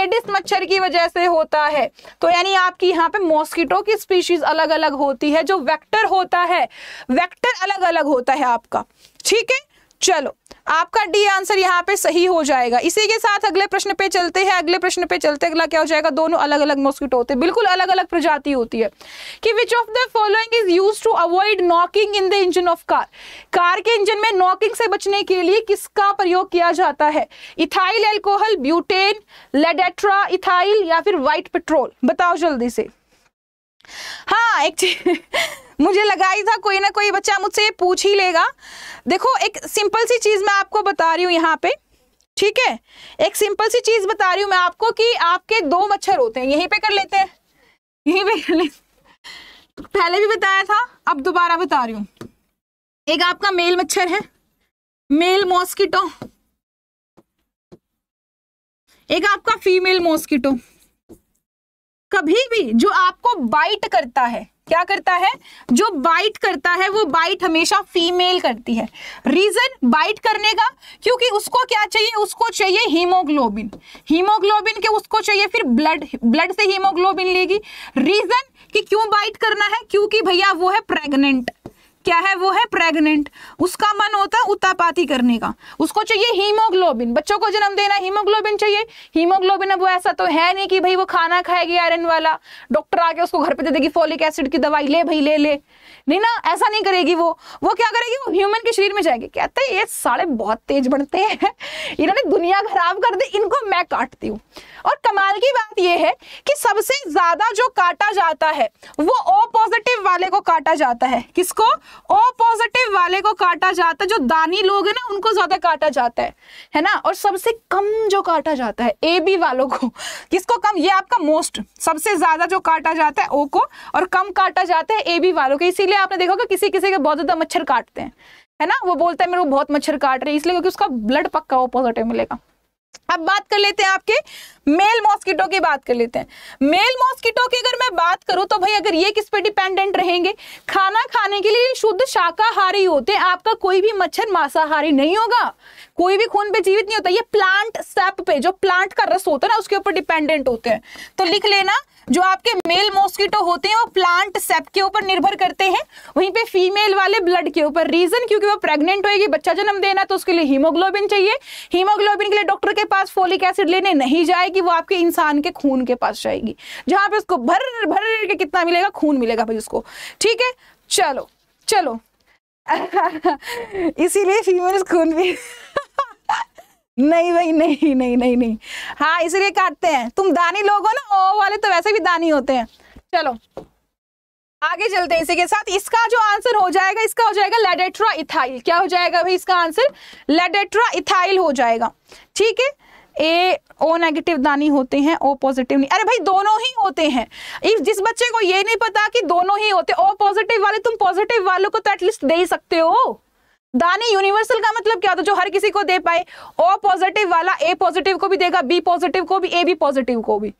एडिस मच्छर की वजह से होता है तो यानी आपकी यहाँ पे मॉस्किटो की स्पीशीज अलग अलग होती है जो वेक्टर होता है वेक्टर अलग अलग होता है आपका ठीक है चलो आपका डी आंसर यहाँ पे सही हो जाएगा इसी के साथ अगले प्रश्न पे चलते हैं अगले प्रश्न पे चलते अगला क्या हो जाएगा दोनों अलग अलग मॉस्किटो होते हैं बिल्कुल अलग अलग प्रजाति होती है कि which of the following is use to avoid knocking in the engine of car car के इंजन में नॉकिंग से बचने के लिए किसका प्रयोग किया जाता है इथाइल एल्कोहल ब्यूटेन लेडेट्रा इथाइल या फिर व्हाइट पेट्रोल बताओ जल्दी से हाँ एक चीज मुझे लगा ही था कोई ना कोई बच्चा मुझसे ये पूछ ही लेगा देखो एक सिंपल सी चीज़ मैं आपको बता रही हूँ यहाँ पे ठीक है एक सिंपल सी चीज़ बता रही हूँ मैं आपको कि आपके दो मच्छर होते हैं यहीं पे कर लेते हैं यहीं पे कर लेते पहले भी बताया था अब दोबारा बता रही हूँ एक आपका मेल मच्छर है मेल मॉस्किटो एक आपका फीमेल मॉस्किटो कभी भी जो आपको बाइट करता है क्या करता है जो बाइट करता है वो बाइट हमेशा फीमेल करती है रीजन बाइट करने का क्योंकि उसको क्या चाहिए उसको चाहिए हीमोग्लोबिन हीमोग्लोबिन के उसको चाहिए फिर ब्लड ब्लड से हीमोग्लोबिन लेगी रीजन कि क्यों बाइट करना है क्योंकि भैया वो है प्रेग्नेंट क्या है वो है प्रेग्नेंट उसका मन होता है उतापाती करने का उसको चाहिए हीमोग्लोबिन बच्चों को जन्म देना हीमोग्लोबिन चाहिए हीमोग्लोबिन अब वो ऐसा तो है नहीं कि भाई वो खाना खाएगी आयरन वाला डॉक्टर आके उसको घर पे दे देगी फॉलिक एसिड की दवाई ले भाई ले ले नहीं ना ऐसा नहीं करेगी वो वो क्या करेगी वो ह्यूमन के शरीर में जाएगी कहते हैं ये साले बहुत तेज बढ़ते हैं इन्होंने दुनिया खराब कर दी इनको मैं काटती हूँ और कमाल की बात यह है कि सबसे ज्यादा जो काटा जाता है वो ओ पॉजिटिव वाले को काटा जाता है किसको ओ पॉजिटिव वाले को काटा जाता है जो दानी लोग हैं ना उनको ज्यादा काटा जाता है है ना और सबसे कम जो काटा जाता है ए बी वालों को किसको कम ये आपका मोस्ट सबसे ज्यादा जो काटा जाता है ओ को और कम काटा जाता है ए बी वालों को इसीलिए आपने देखा कि किसी किसी के बहुत ज्यादा मच्छर काटते हैं है ना वो बोलता है मेरे को बहुत मच्छर काट रहे हैं इसलिए क्योंकि उसका ब्लड पक्का वो पॉजिटिव मिलेगा अब बात कर लेते हैं आपके मेल मॉस्किटो की बात कर लेते हैं मेल मॉस्किटो की अगर मैं बात करूं तो भाई अगर ये किस पे डिपेंडेंट रहेंगे खाना खाने के लिए शुद्ध शाकाहारी होते हैं आपका कोई भी मच्छर मांसाहारी नहीं होगा कोई भी खून पे जीवित नहीं होता ये प्लांट सैप पे जो प्लांट का रस होता है ना उसके ऊपर डिपेंडेंट होते हैं तो लिख लेना जो आपके मेल मॉस्किटो होते हैं वो प्लांट सेप के ऊपर निर्भर करते हैं वहीं पे फीमेल वाले ब्लड के ऊपर रीजन क्योंकि वो प्रेग्नेंट होएगी बच्चा जन्म देना तो उसके लिए हीमोग्लोबिन चाहिए हीमोग्लोबिन के लिए डॉक्टर के पास फोलिक एसिड लेने नहीं जाएगी वो आपके इंसान के खून के पास जाएगी जहां पे उसको भर भर के कितना मिलेगा खून मिलेगा भाई उसको ठीक है चलो चलो इसीलिए फीमेल खून भी नहीं भाई नहीं नहीं नहीं नहीं हाँ इसीलिए काटते हैं तुम दानी लोग हो ना ओ वाले तो वैसे भी दानी होते हैं चलो आगे चलते हैं इसी के साथ इसका जो आंसर हो जाएगा इसका हो जाएगा लेडेट्रा इथाइल क्या हो जाएगा भाई इसका आंसर लेडेट्रा इथाइल हो जाएगा ठीक है ए ओ नेगेटिव दानी होते हैं ओ पॉजिटिव नहीं अरे भाई दोनों ही होते हैं इफ जिस बच्चे को ये नहीं पता कि दोनों ही होते ओ पॉजिटिव वाले तुम पॉजिटिव वालों को तो एटलीस्ट दे ही सकते हो दानी यूनिवर्सल का मतलब क्या होता तो है जो हर किसी को दे पाए ओ पॉजिटिव वाला ए पॉजिटिव को भी देगा बी पॉजिटिव को भी ए बी पॉजिटिव को भी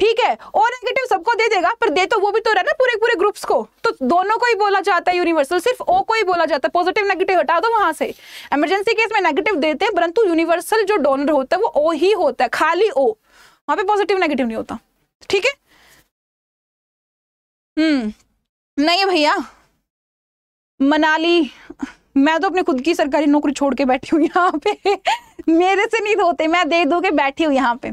ठीक है और नेगेटिव सबको दे देगा पर दे तो वो भी तो रहा ना पूरे पूरे ग्रुप्स को तो दोनों को ही बोला जाता है यूनिवर्सल सिर्फ ओ को ही बोला जाता है पॉजिटिव नेगेटिव हटा दो वहां से इमरजेंसी केस में नेगेटिव देते हैं परंतु यूनिवर्सल जो डोनर होता है वो ओ ही होता है खाली ओ वहां पर पॉजिटिव नेगेटिव नहीं होता ठीक है हम्म नहीं भैया मनाली मैं तो अपने खुद की सरकारी नौकरी छोड़ के बैठी हूँ यहाँ पे मेरे से नहीं धोते मैं दे दो के बैठी हूँ यहाँ पे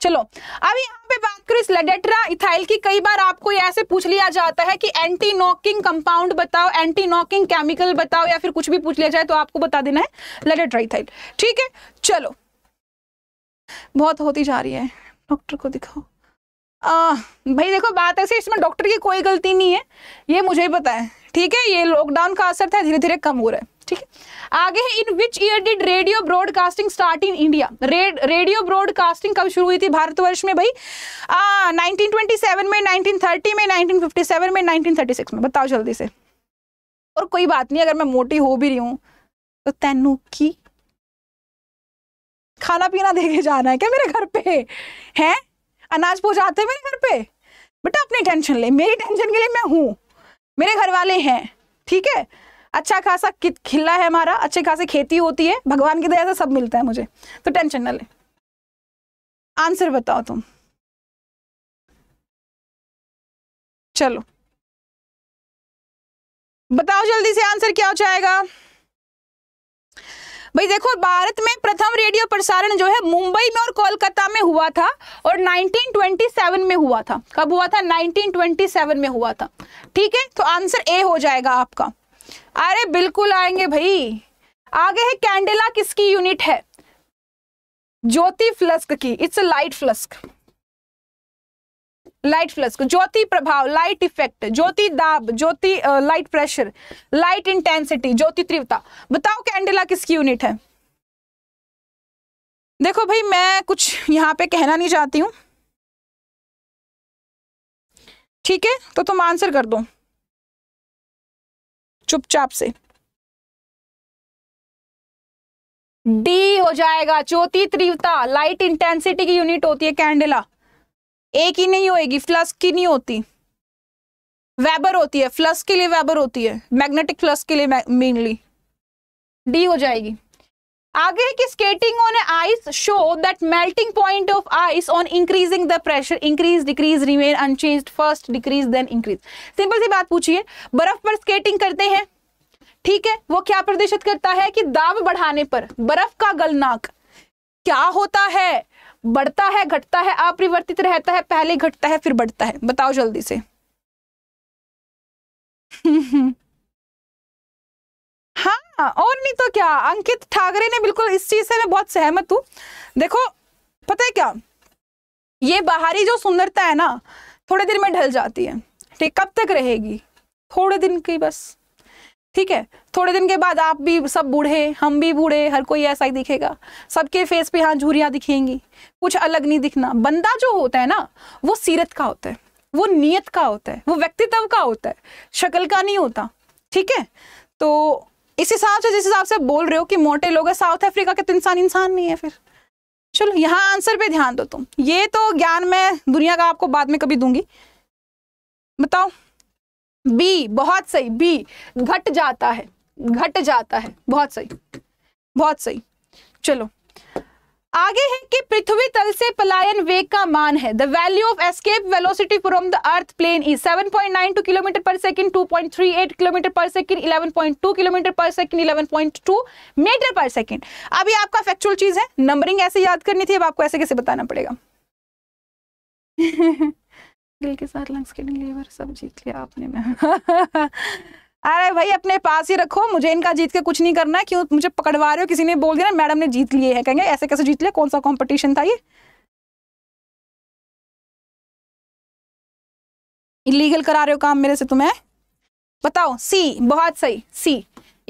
चलो अब यहाँ पे बात करो इस लेडेट्रा इथाइल की कई बार आपको ऐसे पूछ लिया जाता है कि एंटी नॉकिंग कंपाउंड बताओ एंटी नॉकिंग केमिकल बताओ या फिर कुछ भी पूछ लिया जाए तो आपको बता देना है लेडेट्रा इथाइल ठीक है चलो बहुत होती जा रही है डॉक्टर को दिखाओ आ, भाई देखो बात ऐसी इसमें डॉक्टर की कोई गलती नहीं है ये मुझे ही पता है ठीक है ये लॉकडाउन का असर था धीरे धीरे कम हो रहा है ठीक है आगे है in which year did radio broadcasting start in India radio broadcasting कब शुरू हुई थी भारतवर्ष में भाई आ, 1927 में 1930 में 1957 में 1936 में बताओ जल्दी से और कोई बात नहीं अगर मैं मोटी हो भी रही हूँ तो तेनू की खाना पीना देखे जाना है क्या मेरे घर पे हैं अनाज पहुंचाते हैं मेरे घर पे बेटा अपनी टेंशन ले मेरी टेंशन के लिए मैं हूँ मेरे घर वाले हैं ठीक है अच्छा खासा खिल्ला है हमारा अच्छे खासे खेती होती है भगवान की दया से सब मिलता है मुझे तो टेंशन ना ले आंसर बताओ तुम चलो बताओ जल्दी से आंसर क्या हो जाएगा भाई देखो भारत में प्रथम रेडियो प्रसारण जो है मुंबई में और कोलकाता में हुआ था और 1927 में हुआ था कब हुआ था 1927 में हुआ था ठीक है तो आंसर ए हो जाएगा आपका अरे बिल्कुल आएंगे भाई आगे है कैंडेला किसकी यूनिट है ज्योति फ्लस्क की it's a light flux light flux को ज्योति प्रभाव लाइट इफेक्ट ज्योति दाब ज्योति लाइट प्रेशर लाइट इंटेंसिटी ज्योति तीव्रता बताओ कैंडेला किसकी यूनिट है देखो भाई मैं कुछ यहाँ पे कहना नहीं चाहती हूँ ठीक है तो तुम आंसर कर दो चुपचाप से डी हो जाएगा ज्योति तीव्रता लाइट इंटेंसिटी की यूनिट होती है कैंडेला एक ही नहीं होएगी फ्लस्क की नहीं होती वेबर होती है फ्लस्क के लिए वेबर होती है मैग्नेटिक फ्लस्क के लिए मेनली डी हो जाएगी आगे कि skating on ice show that melting point of ice on increasing the pressure increase decrease remain unchanged first decrease then increase simple सी बात पूछिए बर्फ पर स्केटिंग करते हैं ठीक है वो क्या प्रदर्शित करता है कि दाब बढ़ाने पर बर्फ का गलनाक क्या होता है बढ़ता है घटता है अपरिवर्तित रहता है पहले घटता है फिर बढ़ता है बताओ जल्दी से हाँ और नहीं तो क्या अंकित ठाकरे ने बिल्कुल इस चीज से मैं बहुत सहमत हूँ देखो पता है क्या ये बाहरी जो सुंदरता है ना थोड़े देर में ढल जाती है ठीक कब तक रहेगी थोड़े दिन की बस ठीक है थोड़े दिन के बाद आप भी सब बूढ़े हम भी बूढ़े हर कोई ऐसा ही दिखेगा सबके फेस पे हाँ झूरियाँ दिखेंगी कुछ अलग नहीं दिखना बंदा जो होता है ना वो सीरत का होता है वो नीयत का होता है वो व्यक्तित्व का होता है शक्ल का नहीं होता ठीक है तो इस हिसाब से जिस हिसाब से बोल रहे हो कि मोटे लोग हैं साउथ अफ्रीका के तो इंसान इंसान नहीं है फिर चलो यहाँ आंसर पे ध्यान दो तुम ये तो ज्ञान मैं दुनिया का आपको बाद में कभी दूंगी बताओ बी बहुत सही बी घट जाता है घट जाता है बहुत सही बहुत सही चलो आगे है कि पृथ्वी तल से पलायन वेग का मान है the value of escape velocity from the earth plane is 7.92 kilometre per second 2.38 kilometre per second 11.2 kilometre per second 11.2 metre per second अब ये आपका फैक्चुअल चीज है नंबरिंग ऐसे याद करनी थी अब आपको ऐसे कैसे बताना पड़ेगा दिल के साथ लंग्स किडनी लीवर सब जीत लिया आपने मैं अरे भाई अपने पास ही रखो मुझे इनका जीत के कुछ नहीं करना है क्यों मुझे पकड़वा रहे हो किसी ने बोल दिया ना मैडम ने जीत लिए है कहेंगे ऐसे कैसे जीत लिया कौन सा कॉम्पिटिशन था ये इलीगल करा रहे हो काम मेरे से तुम्हें बताओ सी बहुत सही सी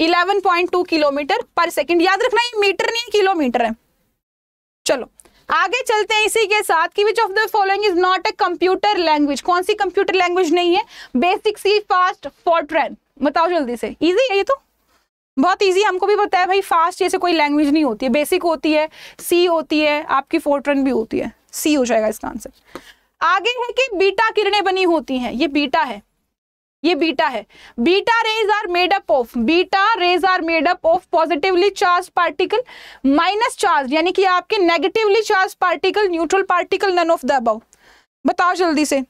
11.2 किलोमीटर पर सेकंड याद रखना ये मीटर नहीं किलोमीटर है चलो आगे चलते हैं इसी के साथ कि which of the following is not a computer language कौन सी कंप्यूटर लैंग्वेज नहीं है बेसिक सी फास्ट ट्रेन बताओ जल्दी से इजी है ये तो बहुत इजी हमको भी बताया भाई फास्ट जैसे कोई लैंग्वेज नहीं होती है बेसिक होती है सी होती है आपकी ट्रेन भी होती है सी हो जाएगा इसका आंसर आगे है कि बीटा किरणें बनी होती हैं ये बीटा है ये बीटा है beta rays are made up of beta rays are made up of positively charge particle minus charge यानी कि आपके negatively charge particle neutral particle none of the above बताओ जल्दी से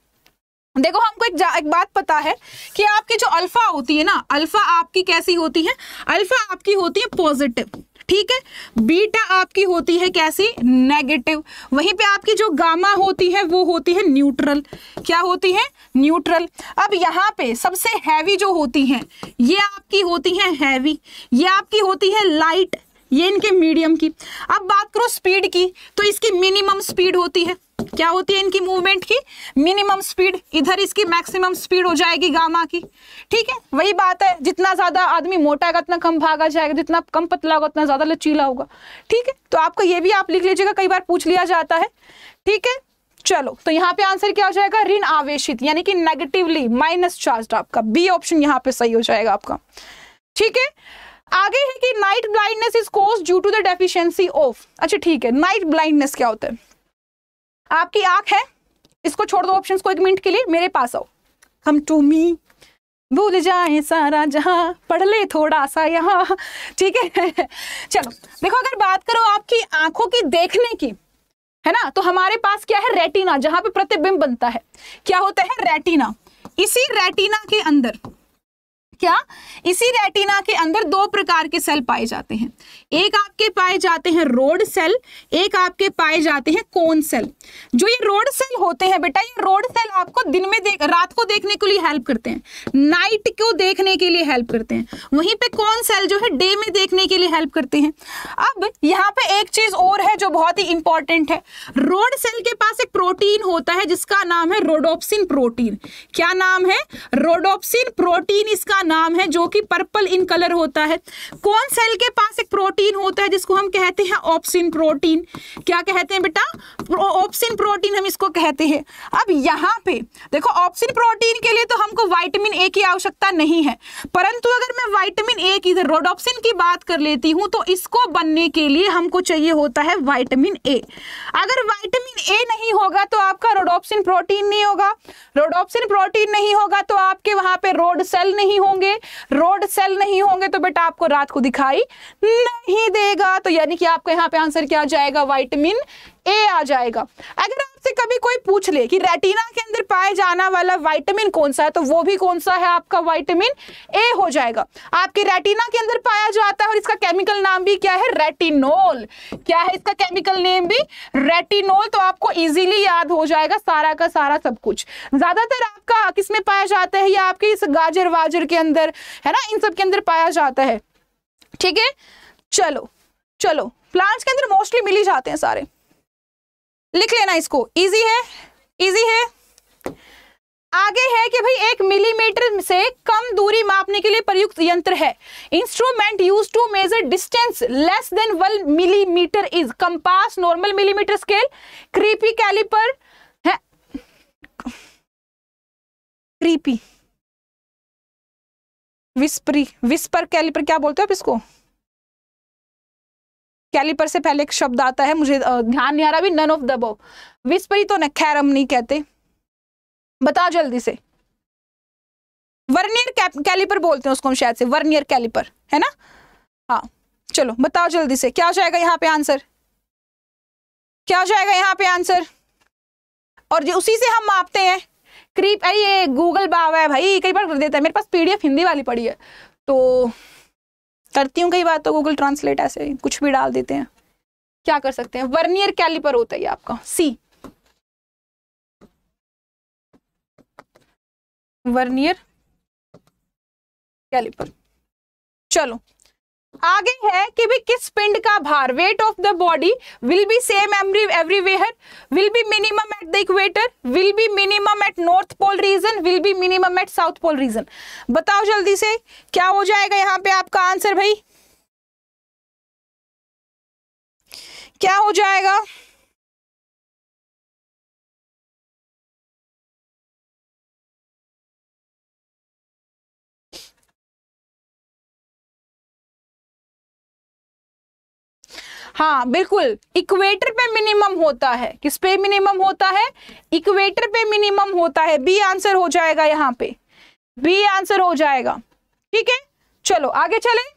देखो हमको एक, एक बात पता है कि आपकी जो अल्फा होती है ना अल्फा आपकी कैसी होती है अल्फा आपकी होती है पॉजिटिव ठीक है बीटा आपकी होती है कैसी नेगेटिव वहीं पे आपकी जो गामा होती है वो होती है न्यूट्रल क्या होती है न्यूट्रल अब यहाँ पे सबसे हैवी जो होती हैं ये आपकी होती है हैवी ये आपकी होती है लाइट ये इनके मीडियम की अब बात करो स्पीड की तो इसकी मिनिमम स्पीड होती है क्या होती है इनकी मूवमेंट की मिनिमम स्पीड इधर इसकी मैक्सिमम स्पीड हो जाएगी गामा की ठीक है वही बात है जितना ज्यादा आदमी मोटा होगा उतना कम भागा जाएगा जितना कम पतला होगा उतना ज्यादा लचीला होगा ठीक है तो आपको ये भी आप लिख लीजिएगा कई बार पूछ लिया जाता है ठीक है चलो तो यहाँ पे आंसर क्या हो जाएगा ऋण आवेशित यानी कि नेगेटिवली माइनस चार्ज आपका बी ऑप्शन यहाँ पे सही हो जाएगा आपका ठीक है आगे है कि night blindness is cause due to the deficiency of अच्छा ठीक है नाइट ब्लाइंडनेस क्या होता है आपकी आंख है इसको छोड़ दो ऑप्शंस को एक मिनट के लिए मेरे पास आओ कम टू मी भूल जाए सारा जहां पढ़ ले थोड़ा सा यहाँ ठीक है चलो देखो अगर बात करो आपकी आंखों की देखने की है ना तो हमारे पास क्या है रेटिना जहां पे प्रतिबिंब बनता है क्या होता है रेटिना इसी रेटिना के अंदर क्या इसी रेटिना के अंदर दो प्रकार के सेल पाए जाते हैं एक आपके पाए जाते हैं रोड सेल एक आपके पाए जाते हैं कोन सेल जो ये रोड सेल होते हैं बेटा ये रोड सेल आपको दिन में देख रात को देखने के लिए हेल्प करते हैं नाइट को देखने के लिए हेल्प करते हैं वहीं पे कोन सेल जो है डे में देखने के लिए हेल्प करते हैं अब यहाँ पे एक चीज और है जो बहुत ही इंपॉर्टेंट है रोड सेल के पास एक प्रोटीन होता है जिसका नाम है रोडोप्सिन प्रोटीन क्या नाम है रोडोप्सिन प्रोटीन इसका नाम है जो कि पर्पल इन कलर होता है कौन सेल के पास एक प्रोटीन प्रोटीन होता है जिसको हम कहते हैं ऑप्सिन प्रोटीन क्या कहते हैं बेटा ऑप्सिन प्रोटीन हम इसको कहते हैं अब यहाँ पे देखो ऑप्सिन प्रोटीन के लिए तो हमको वाइटमिन ए की आवश्यकता नहीं है परंतु अगर मैं वाइटमिन ए की रोडोप्सिन की बात कर लेती हूँ तो इसको बनने के लिए हमको चाहिए होता है वाइटमिन ए अगर वाइटमिन ए नहीं होगा तो आपका रोडोप्सिन प्रोटीन नहीं होगा रोडोप्सिन प्रोटीन नहीं होगा तो आपके वहां पे रोड सेल नहीं होंगे रोड सेल नहीं होंगे तो बेटा आपको रात को दिखाई नहीं नहीं देगा तो यानी कि आपका यहाँ पे आंसर क्या आ जाएगा वाइटमिन ए आ जाएगा अगर आपसे कभी कोई पूछ ले कि रेटिना के अंदर पाए जाना वाला वाइटामिन कौन सा है तो वो भी कौन सा है आपका वाइटामिन ए हो जाएगा आपके रेटिना के अंदर पाया जाता है और इसका केमिकल नाम भी क्या है रेटिनोल क्या है इसका केमिकल नेम भी रेटिनोल तो आपको इजीली याद हो जाएगा सारा का सारा सब कुछ ज्यादातर आपका किसमें पाया जाता है या आपके इस गाजर वाजर के अंदर है ना इन सब के अंदर पाया जाता है ठीक है चलो चलो प्लांट्स के अंदर मोस्टली मिल ही जाते हैं सारे लिख लेना इसको इजी है इजी है आगे है कि भाई एक मिलीमीटर से कम दूरी मापने के लिए प्रयुक्त यंत्र है instrument use to measure distance less than one millimetre is compass normal millimetre scale क्रीपी कैलिपर है क्रीपी विस्परी विस्पर कैलिपर क्या बोलते हो आप इसको कैलिपर से पहले एक शब्द आता है मुझे ध्यान नहीं आ रहा भी नन ऑफ दबो विस्परी तो ना खैर हम नहीं कहते बता जल्दी से वर्नियर कैलिपर बोलते हैं उसको हम शायद से वर्नियर कैलिपर है ना हाँ चलो बताओ जल्दी से क्या हो जाएगा यहाँ पे आंसर क्या हो जाएगा यहाँ पे आंसर और जो उसी से हम मापते हैं क्रीप ये गूगल बाबा है भाई कई बार कर देता है मेरे पास पीडीएफ हिंदी वाली पड़ी है तो करती हूँ कई बार तो गूगल ट्रांसलेट ऐसे कुछ भी डाल देते हैं क्या कर सकते हैं वर्नियर कैलिपर होता है आपका सी वर्नियर कैलिपर चलो आगे है कि भी किस पिंड का भार weight of the body will be same every everywhere will be minimum at the equator will be minimum at north pole region will be minimum at south pole region बताओ जल्दी से क्या हो जाएगा यहाँ पे आपका आंसर भाई क्या हो जाएगा हाँ बिल्कुल इक्वेटर पे मिनिमम होता है किस पे मिनिमम होता है इक्वेटर पे मिनिमम होता है बी आंसर हो जाएगा यहाँ पे बी आंसर हो जाएगा ठीक है चलो आगे चले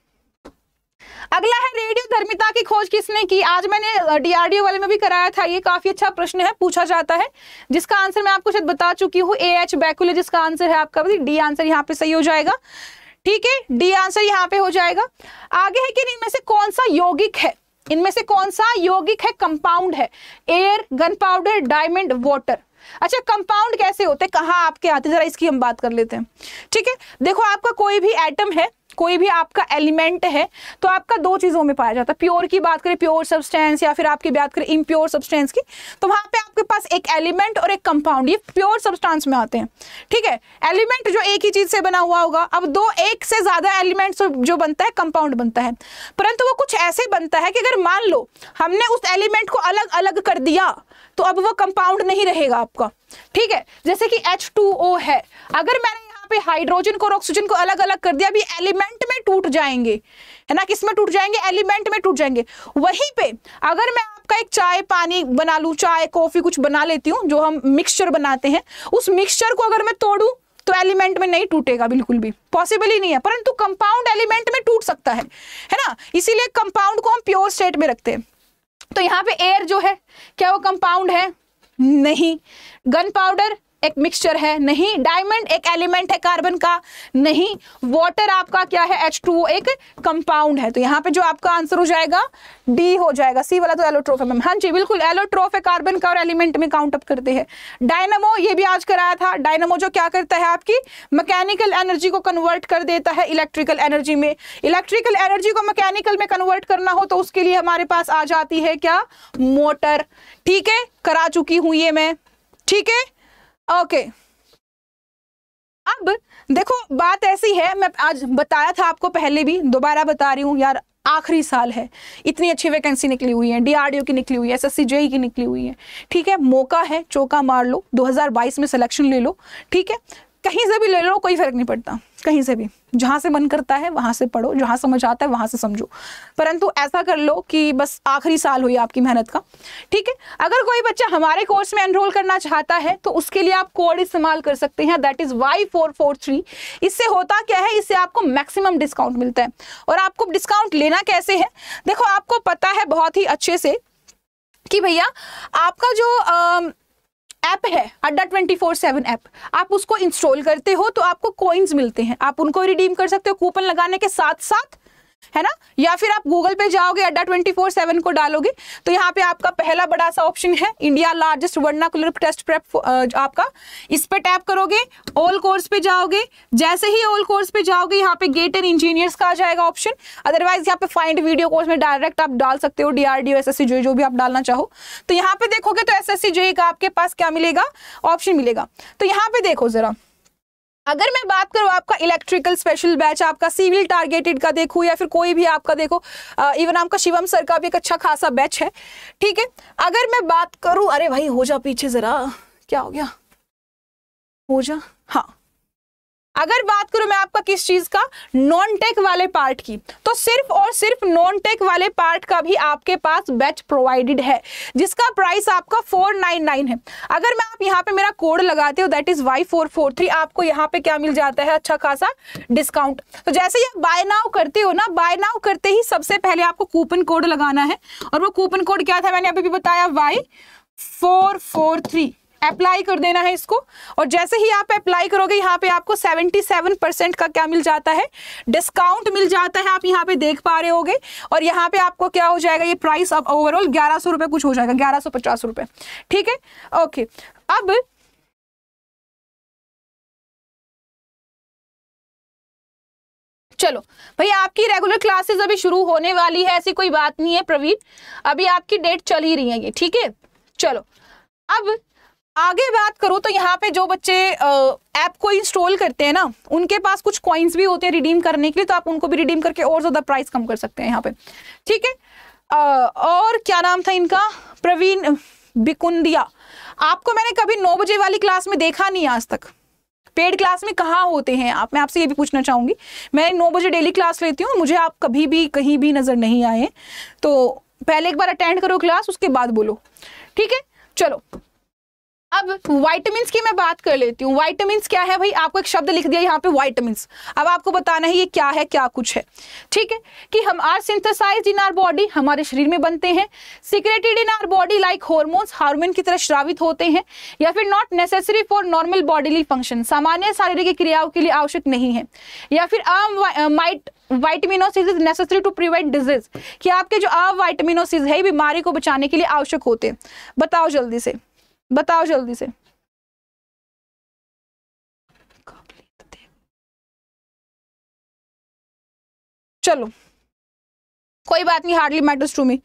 अगला है रेडियो धर्मिता की खोज किसने की आज मैंने डीआरडीओ वाले में भी कराया था ये काफी अच्छा प्रश्न है पूछा जाता है जिसका आंसर मैं आपको शायद बता चुकी हूँ ए एच बैकुल जिसका आंसर है आपका डी आंसर यहाँ पे सही हो जाएगा ठीक है डी आंसर यहाँ पे हो जाएगा आगे है कि इनमें से कौन सा यौगिक है इनमें से कौन सा यौगिक है कंपाउंड है air gunpowder diamond water अच्छा कंपाउंड कैसे होते कहा आपके आते जरा इसकी हम बात कर लेते हैं ठीक है देखो आपका कोई भी एटम है कोई भी आपका एलिमेंट है तो आपका दो चीज़ों में पाया जाता है प्योर की बात करें प्योर सब्सटेंस या फिर आपकी बात करें इम्प्योर सब्सटेंस की तो वहां पे आपके पास एक एलिमेंट और एक कंपाउंड ये प्योर सब्सटेंस में आते हैं ठीक है एलिमेंट जो एक ही चीज़ से बना हुआ होगा अब दो एक से ज़्यादा एलिमेंट जो बनता है कंपाउंड बनता है परंतु वो कुछ ऐसे बनता है कि अगर मान लो हमने उस एलिमेंट को अलग अलग कर दिया तो अब वो कंपाउंड नहीं रहेगा आपका ठीक है जैसे कि एच है अगर मैंने पे हाइड्रोजन को और ऑक्सीजन को अलग अलग कर दिया अभी एलिमेंट में टूट जाएंगे है ना किसमें टूट जाएंगे एलिमेंट में टूट जाएंगे वहीं पे अगर मैं आपका एक चाय पानी बना लूँ चाय कॉफी कुछ बना लेती हूँ जो हम मिक्सचर बनाते हैं उस मिक्सचर को अगर मैं तोड़ू तो एलिमेंट में नहीं टूटेगा बिल्कुल भी पॉसिबल ही नहीं है परंतु कंपाउंड एलिमेंट में टूट सकता है है ना इसीलिए कंपाउंड को हम प्योर स्टेट में रखते हैं तो यहाँ पे एयर जो है क्या वो कंपाउंड है नहीं गन पाउडर एक मिक्सचर है नहीं डायमंड एक एलिमेंट है कार्बन का नहीं वाटर आपका क्या है एच टू एक कंपाउंड है तो यहाँ पे जो आपका आंसर हो जाएगा डी हो जाएगा सी वाला तो एलोट्रोफ है मैम हाँ जी बिल्कुल एलोट्रोफ है कार्बन का और एलिमेंट में काउंट अप करते हैं डायनमो ये भी आज कराया था डायनमो जो क्या करता है आपकी मैकेनिकल एनर्जी को कन्वर्ट कर देता है इलेक्ट्रिकल एनर्जी में इलेक्ट्रिकल एनर्जी को मैकेनिकल में कन्वर्ट करना हो तो उसके लिए हमारे पास आ जाती है क्या मोटर ठीक है करा चुकी हूं ये मैं ठीक है ओके अब देखो बात ऐसी है मैं आज बताया था आपको पहले भी दोबारा बता रही हूँ यार आखिरी साल है इतनी अच्छी वैकेंसी निकली हुई है डीआरडीओ की निकली हुई है एसएससी जेई e की निकली हुई है ठीक है मौका है चौका मार लो 2022 में सिलेक्शन ले लो ठीक है कहीं से भी ले लो कोई फर्क नहीं पड़ता कहीं से भी जहाँ से मन करता है वहाँ से पढ़ो जहाँ समझ आता है वहाँ से समझो परंतु ऐसा कर लो कि बस आखिरी साल हुई आपकी मेहनत का ठीक है अगर कोई बच्चा हमारे कोर्स में एनरोल करना चाहता है तो उसके लिए आप कोड इस्तेमाल कर सकते हैं that is Y four four three इससे होता क्या है इससे आपको मैक्सिमम डिस्काउंट मिलता है और आपको डिस्काउंट लेना कैसे है देखो आपको पता है बहुत ही अच्छे से कि भैया आपका जो आ, ऐप है अड्डा ट्वेंटी फोर सेवन ऐप आप उसको इंस्टॉल करते हो तो आपको कॉइन्स मिलते हैं आप उनको रिडीम कर सकते हो कूपन लगाने के साथ साथ है ना या फिर आप गूगल पे जाओगे अड्डा ट्वेंटी फोर सेवन को डालोगे तो यहाँ पे आपका पहला बड़ा सा ऑप्शन है इंडिया लार्जेस्ट कुलर टेस्ट प्रेप आपका इस पे टैप करोगे ऑल कोर्स पे जाओगे जैसे ही ऑल कोर्स पे जाओगे यहाँ पे गेट एंड इंजीनियर्स का आ जाएगा ऑप्शन अदरवाइज यहाँ पे फाइंड वीडियो कोर्स में डायरेक्ट आप डाल सकते हो डीआरडीओ एस एस जो भी आप डालना चाहो तो यहाँ पे देखोगे तो एस एस का आपके पास क्या मिलेगा ऑप्शन मिलेगा तो यहाँ पे देखो जरा अगर मैं बात करूँ आपका इलेक्ट्रिकल स्पेशल बैच आपका सिविल टारगेटेड का देखूँ या फिर कोई भी आपका देखो इवन आपका शिवम सर का भी एक अच्छा खासा बैच है ठीक है अगर मैं बात करूँ अरे भाई हो जा पीछे ज़रा क्या हो गया हो जा हाँ अगर बात करूं मैं आपका किस चीज का नॉन टेक वाले पार्ट की तो सिर्फ और सिर्फ नॉन टेक वाले पार्ट का भी आपके पास बैच प्रोवाइडेड है जिसका प्राइस आपका 499 है अगर मैं आप यहाँ पे मेरा कोड लगाते हो that is Y four four three आपको यहाँ पे क्या मिल जाता है अच्छा खासा डिस्काउंट तो जैसे ही आप बाय नाउ करते हो ना बाय नाउ करते ही सबसे पहले आपको कूपन कोड लगाना है और वो कूपन कोड क्या था मैंने अभी भी बताया Y four four three apply कर देना है इसको और जैसे ही आप अप्लाई करोगे यहाँ पे आपको 77 परसेंट का क्या मिल जाता है डिस्काउंट मिल जाता है आप यहाँ पे देख पा रहे होगे और यहाँ पे आपको क्या हो जाएगा ये प्राइस अब ओवरऑल ग्यारह सौ रुपये कुछ हो जाएगा ग्यारह सौ पचास रुपये ठीक है ओके अब चलो भैया आपकी रेगुलर क्लासेस अभी शुरू होने वाली है ऐसी कोई बात नहीं है प्रवीण अभी आपकी डेट चल ही रही है ये ठीक है चलो अब आगे बात करो तो यहाँ पे जो बच्चे ऐप को इंस्टॉल करते हैं ना उनके पास कुछ कॉइन्स भी होते हैं रिडीम करने के लिए तो आप उनको भी रिडीम करके और ज़्यादा प्राइस कम कर सकते हैं यहाँ पे ठीक है और क्या नाम था इनका प्रवीण बिकुंदिया आपको मैंने कभी नौ बजे वाली क्लास में देखा नहीं आज तक पेड क्लास में कहाँ होते हैं आप मैं आपसे ये भी पूछना चाहूँगी मैं नौ बजे डेली क्लास लेती हूँ मुझे आप कभी भी कहीं भी नज़र नहीं आए तो पहले एक बार अटेंड करो क्लास उसके बाद बोलो ठीक है चलो अब वाइटमिन की मैं बात कर लेती हूँ वाइटमिन क्या है भाई आपको एक शब्द लिख दिया यहाँ पे वाइटमिन अब आपको बताना है ये क्या है क्या कुछ है ठीक है कि हम are synthesize in our body हमारे शरीर में बनते हैं secreted in our body like hormones hormone की तरह श्रावित होते हैं या फिर not necessary for normal bodily function सामान्य शारीरिक क्रियाओं के लिए आवश्यक नहीं है या फिर आम माइट vitaminosis is necessary to prevent disease कि आपके जो अवाइटामिनोसिस है बीमारी को बचाने के लिए आवश्यक होते हैं बताओ जल्दी से बताओ जल्दी से चलो कोई बात नहीं hardly matters to me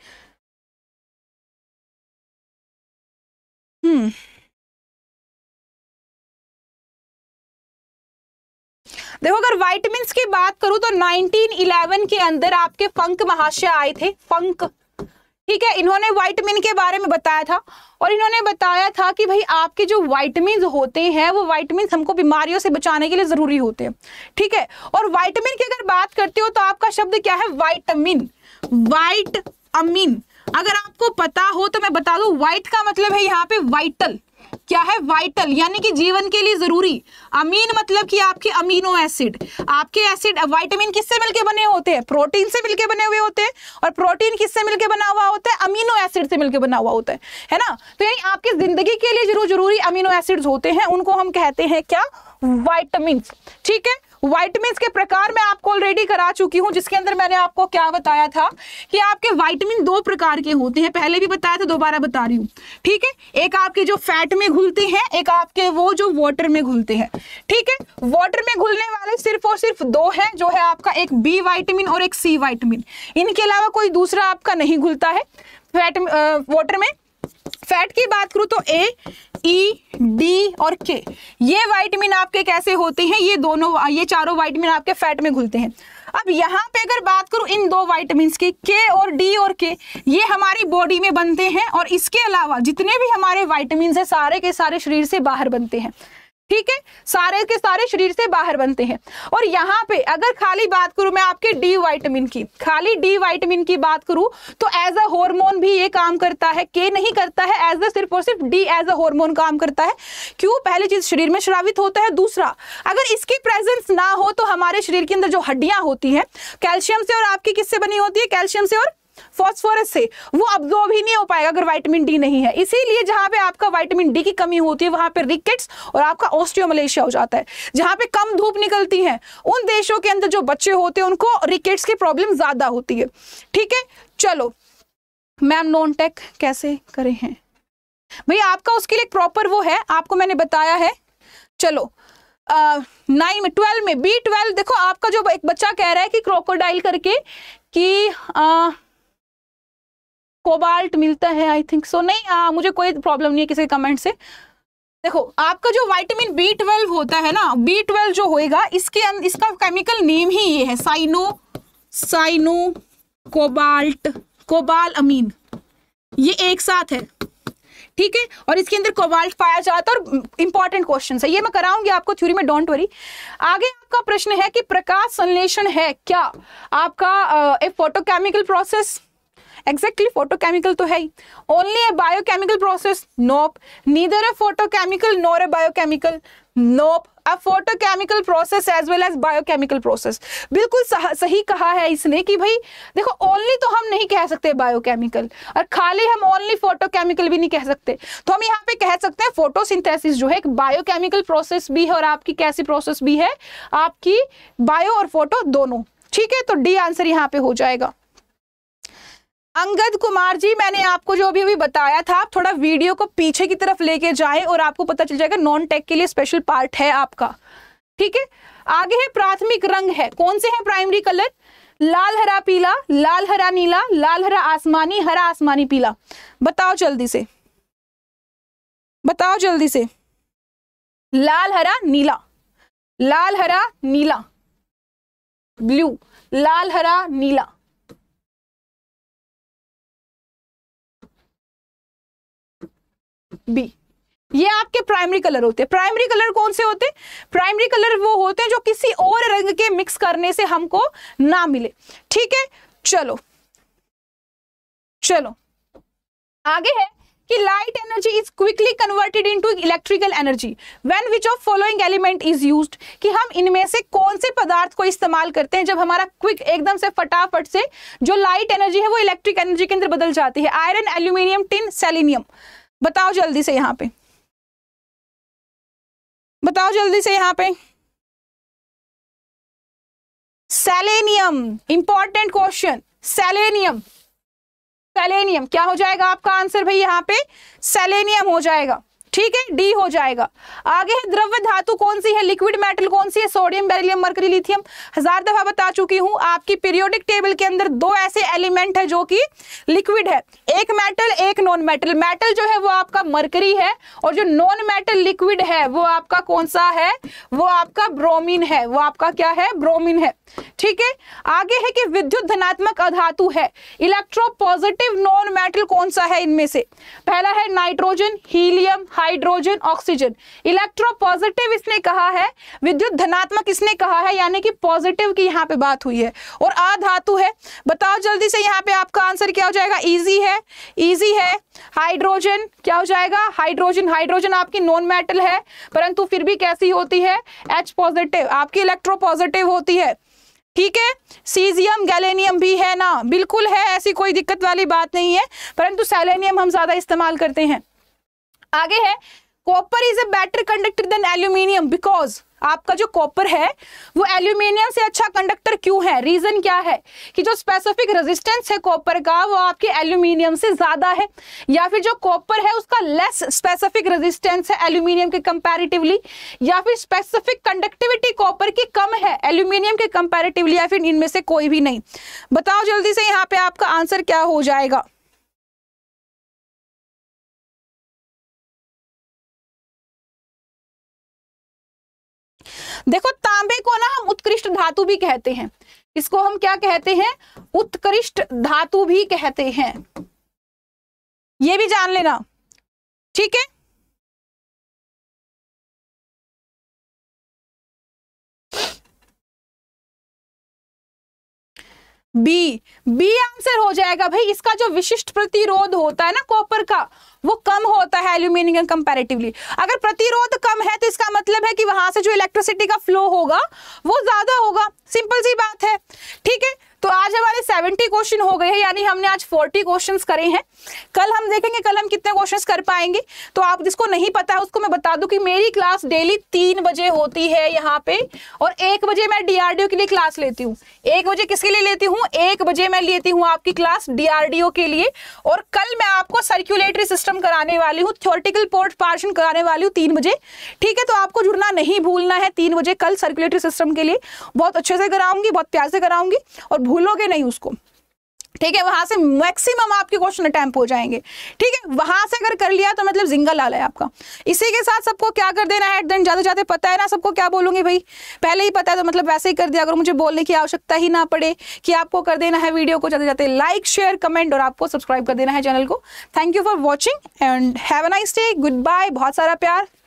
hmm देखो अगर वाइटमिन की बात करूं तो 1911 के अंदर आपके फंक महाशय आए थे फंक ठीक है इन्होंने वाइटमिन के बारे में बताया था और इन्होंने बताया था कि भाई आपके जो वाइटमिन होते हैं वो वाइटमिन हमको बीमारियों से बचाने के लिए ज़रूरी होते हैं ठीक है और वाइटमिन की अगर बात करते हो तो आपका शब्द क्या है वाइटमिन वाइट अमीन अगर आपको पता हो तो मैं बता दू व्हाइट का मतलब है यहाँ पे वाइटल क्या है वाइटल यानी कि जीवन के लिए जरूरी अमीन मतलब कि आपके अमीनो एसिड आपके एसिड वाइटामिन किससे मिलके बने होते हैं प्रोटीन से मिलके बने हुए होते हैं और प्रोटीन किससे मिलके बना हुआ होता है अमीनो एसिड से मिलके बना हुआ होता है है ना तो यानी आपकी जिंदगी के लिए जरूर जरूरी अमीनो एसिड होते हैं उनको हम कहते हैं क्या वाइटामिन ठीक है वाइटमिन के प्रकार मैं आपको ऑलरेडी करा चुकी हूँ जिसके अंदर मैंने आपको क्या बताया था कि आपके वाइटमिन दो प्रकार के होते हैं पहले भी बताया था दोबारा बता रही हूँ ठीक है एक आपके जो फैट में घुलते हैं एक आपके वो जो वाटर में घुलते हैं ठीक है वाटर में घुलने वाले सिर्फ और सिर्फ दो है जो है आपका एक बी वाइटमिन और एक सी वाइटमिन इनके अलावा कोई दूसरा आपका नहीं घुलता है फैट वाटर में फैट की बात करूं तो ए ई डी और के ये वाइटमिन आपके कैसे होते हैं ये दोनों ये चारों वाइटमिन आपके फैट में घुलते हैं अब यहाँ पे अगर बात करूं इन दो वाइटमिन की के और डी और के ये हमारी बॉडी में बनते हैं और इसके अलावा जितने भी हमारे वाइटमिन है सारे के सारे शरीर से बाहर बनते हैं ठीक है सारे के सारे शरीर से बाहर बनते हैं और यहाँ पे अगर खाली बात करूं मैं आपके डी वाइटमिन की खाली डी वाइटमिन की बात करूं तो एज अ हार्मोन भी ये काम करता है के नहीं करता है एज अ सिर्फ और सिर्फ डी एज अ हार्मोन काम करता है क्यों पहली चीज शरीर में श्रावित होता है दूसरा अगर इसकी प्रेजेंस ना हो तो हमारे शरीर के अंदर जो हड्डियां होती है कैल्शियम से और आपकी किससे बनी होती है कैल्शियम से और फॉस्फोरस से वो अब्जॉर्ब ही नहीं हो पाएगा अगर वाइटामिन डी नहीं है इसीलिए जहां पे आपका वाइटामिन डी की कमी होती है वहां पे रिकेट्स और आपका ऑस्ट्रियोमलेशिया हो जाता है जहां पे कम धूप निकलती है उन देशों के अंदर जो बच्चे होते हैं उनको रिकेट्स की प्रॉब्लम ज्यादा होती है ठीक है चलो मैम नॉन टेक कैसे करे हैं भाई आपका उसके लिए प्रॉपर वो है आपको मैंने बताया है चलो नाइन में ट्वेल्व में बी ट्वेल्व देखो आपका जो एक बच्चा कह रहा है कि क्रोकोडाइल करके कि आ, कोबाल्ट मिलता है आई थिंक सो नहीं आ, मुझे कोई प्रॉब्लम नहीं है किसी कमेंट से देखो आपका जो विटामिन बी ट्वेल्व होता है ना बी ट्वेल्व जो होएगा इसके अंदर इसका केमिकल नेम ही ये है cyano cyano cobalt cobalt amine ये एक साथ है ठीक है और इसके अंदर कोबाल्ट पाया जाता है और इंपॉर्टेंट क्वेश्चन है ये मैं कराऊंगी आपको थ्योरी में डोंट वरी आगे आपका प्रश्न है कि प्रकाश संश्लेषण है क्या आपका एक फोटोकेमिकल प्रोसेस एग्जैक्टली फोटोकेमिकल तो है ही only a biochemical process nope neither a photochemical nor a biochemical nope a photochemical process as well as biochemical process बिल्कुल सही कहा है इसने कि भाई देखो ओनली तो हम नहीं कह सकते बायोकेमिकल और खाली हम ओनली फोटोकेमिकल भी नहीं कह सकते तो हम यहाँ पे कह सकते हैं फोटोसिंथेसिस जो है एक बायोकेमिकल प्रोसेस भी है और आपकी कैसी प्रोसेस भी है आपकी बायो और फोटो दोनों ठीक है तो डी आंसर यहाँ पे हो जाएगा अंगद कुमार जी मैंने आपको जो अभी अभी बताया था आप थोड़ा वीडियो को पीछे की तरफ लेके जाएं और आपको पता चल जाएगा नॉन टेक के लिए स्पेशल पार्ट है आपका ठीक है आगे है प्राथमिक रंग है कौन से हैं प्राइमरी कलर लाल हरा पीला लाल हरा नीला लाल हरा आसमानी हरा आसमानी पीला बताओ जल्दी से बताओ जल्दी से लाल हरा नीला लाल हरा नीला ब्लू लाल हरा नीला बी ये आपके प्राइमरी कलर होते हैं प्राइमरी कलर कौन से होते हैं प्राइमरी कलर वो होते हैं जो किसी और रंग के मिक्स करने से हमको ना मिले ठीक है चलो चलो आगे है कि light energy is quickly converted into electrical energy when which of following element is used कि हम इनमें से कौन से पदार्थ को इस्तेमाल करते हैं जब हमारा क्विक एकदम से फटाफट से जो लाइट एनर्जी है वो इलेक्ट्रिक एनर्जी के अंदर बदल जाती है आयरन एल्यूमिनियम टिन सेलिनियम बताओ जल्दी से यहाँ पे बताओ जल्दी से यहाँ पे selenium important question selenium selenium क्या हो जाएगा आपका आंसर भाई यहाँ पे सेलेनियम हो जाएगा ठीक है डी हो जाएगा आगे है द्रव्य धातु कौन सी है लिक्विड मेटल कौन सी है सोडियम बेरिलियम मरकरी लिथियम हजार दफा बता चुकी हूं आपकी पीरियोडिक टेबल के अंदर दो ऐसे एलिमेंट है जो कि लिक्विड है एक मेटल एक नॉन मेटल मेटल जो है वो आपका मरकरी है और जो नॉन मेटल लिक्विड है वो आपका कौन सा है वो आपका ब्रोमिन है वो आपका क्या है ब्रोमिन है ठीक है आगे है कि विद्युत धनात्मक अधातु है इलेक्ट्रो पॉजिटिव नॉन मेटल कौन सा है इनमें से पहला है nitrogen helium hydrogen oxygen electropositive इसने कहा है विद्युत धनात्मक इसने कहा है यानी कि पॉजिटिव की यहाँ पे बात हुई है और अधातु है बताओ जल्दी से यहाँ पे आपका आंसर क्या हो जाएगा ईजी है ईजी है हाइड्रोजन क्या हो जाएगा हाइड्रोजन हाइड्रोजन आपकी नॉन मेटल है परंतु फिर भी कैसी होती है एच पॉजिटिव आपकी इलेक्ट्रो पॉजिटिव होती है ठीक है सीजियम गैलेनियम भी है ना बिल्कुल है ऐसी कोई दिक्कत वाली बात नहीं है परंतु सेलेनियम हम ज़्यादा इस्तेमाल करते हैं आगे है copper is a better conductor than aluminium because आपका जो कॉपर है वो एल्यूमिनियम से अच्छा कंडक्टर क्यों है रीजन क्या है कि जो स्पेसिफिक रेजिस्टेंस है कॉपर का वो आपके एल्यूमिनियम से ज्यादा है या फिर जो कॉपर है उसका लेस स्पेसिफिक रेजिस्टेंस है एल्यूमिनियम के कंपैरेटिवली या फिर स्पेसिफिक कंडक्टिविटी कॉपर की कम है एल्यूमिनियम के कंपेरेटिवली या फिर इनमें से कोई भी नहीं बताओ जल्दी से यहाँ पे आपका आंसर क्या हो जाएगा देखो तांबे को ना हम उत्कृष्ट धातु भी कहते हैं इसको हम क्या कहते हैं उत्कृष्ट धातु भी कहते हैं ये भी जान लेना ठीक है बी बी आंसर हो जाएगा भाई इसका जो विशिष्ट प्रतिरोध होता है ना कॉपर का वो कम होता है एल्यूमिनियम कंपैरेटिवली अगर प्रतिरोध कम है तो इसका मतलब है कि वहां से जो इलेक्ट्रिसिटी का फ्लो होगा वो ज्यादा होगा सिंपल सी बात है ठीक है तो आज हमारे 70 क्वेश्चन हो गए हैं यानी हमने आज 40 क्वेश्चंस करे हैं कल हम देखेंगे कल हम कितने क्वेश्चंस कर पाएंगे तो आप जिसको नहीं पता है उसको मैं बता दूं कि मेरी क्लास डेली तीन बजे होती है यहाँ पे और एक बजे मैं डीआरडीओ के लिए क्लास लेती हूँ एक बजे किसके लिए लेती हूँ एक बजे मैं लेती हूँ आपकी क्लास डीआरडीओ के लिए और कल मैं आपको सर्क्यूलेटरी सिस्टम आश्रम कराने वाली हूँ थियोरटिकल पोर्ट पार्शन कराने वाली हूँ तीन बजे ठीक है तो आपको जुड़ना नहीं भूलना है तीन बजे कल सर्कुलेटरी सिस्टम के लिए बहुत अच्छे से कराऊंगी बहुत प्यार से कराऊंगी और भूलोगे नहीं उसको ठीक है वहां से मैक्सिमम आपके क्वेश्चन अटैम्प हो जाएंगे ठीक है वहां से अगर कर लिया तो मतलब जिंगल लाल है आपका इसी के साथ सबको क्या कर देना है एट दिन ज्यादा ज्यादा पता है ना सबको क्या बोलूंगी भाई पहले ही पता है तो मतलब वैसे ही कर दिया अगर मुझे बोलने की आवश्यकता ही ना पड़े कि आपको कर देना है वीडियो को जाते जाते लाइक शेयर कमेंट और आपको सब्सक्राइब कर देना है चैनल को thank you for watching and have a nice day goodbye बहुत सारा प्यार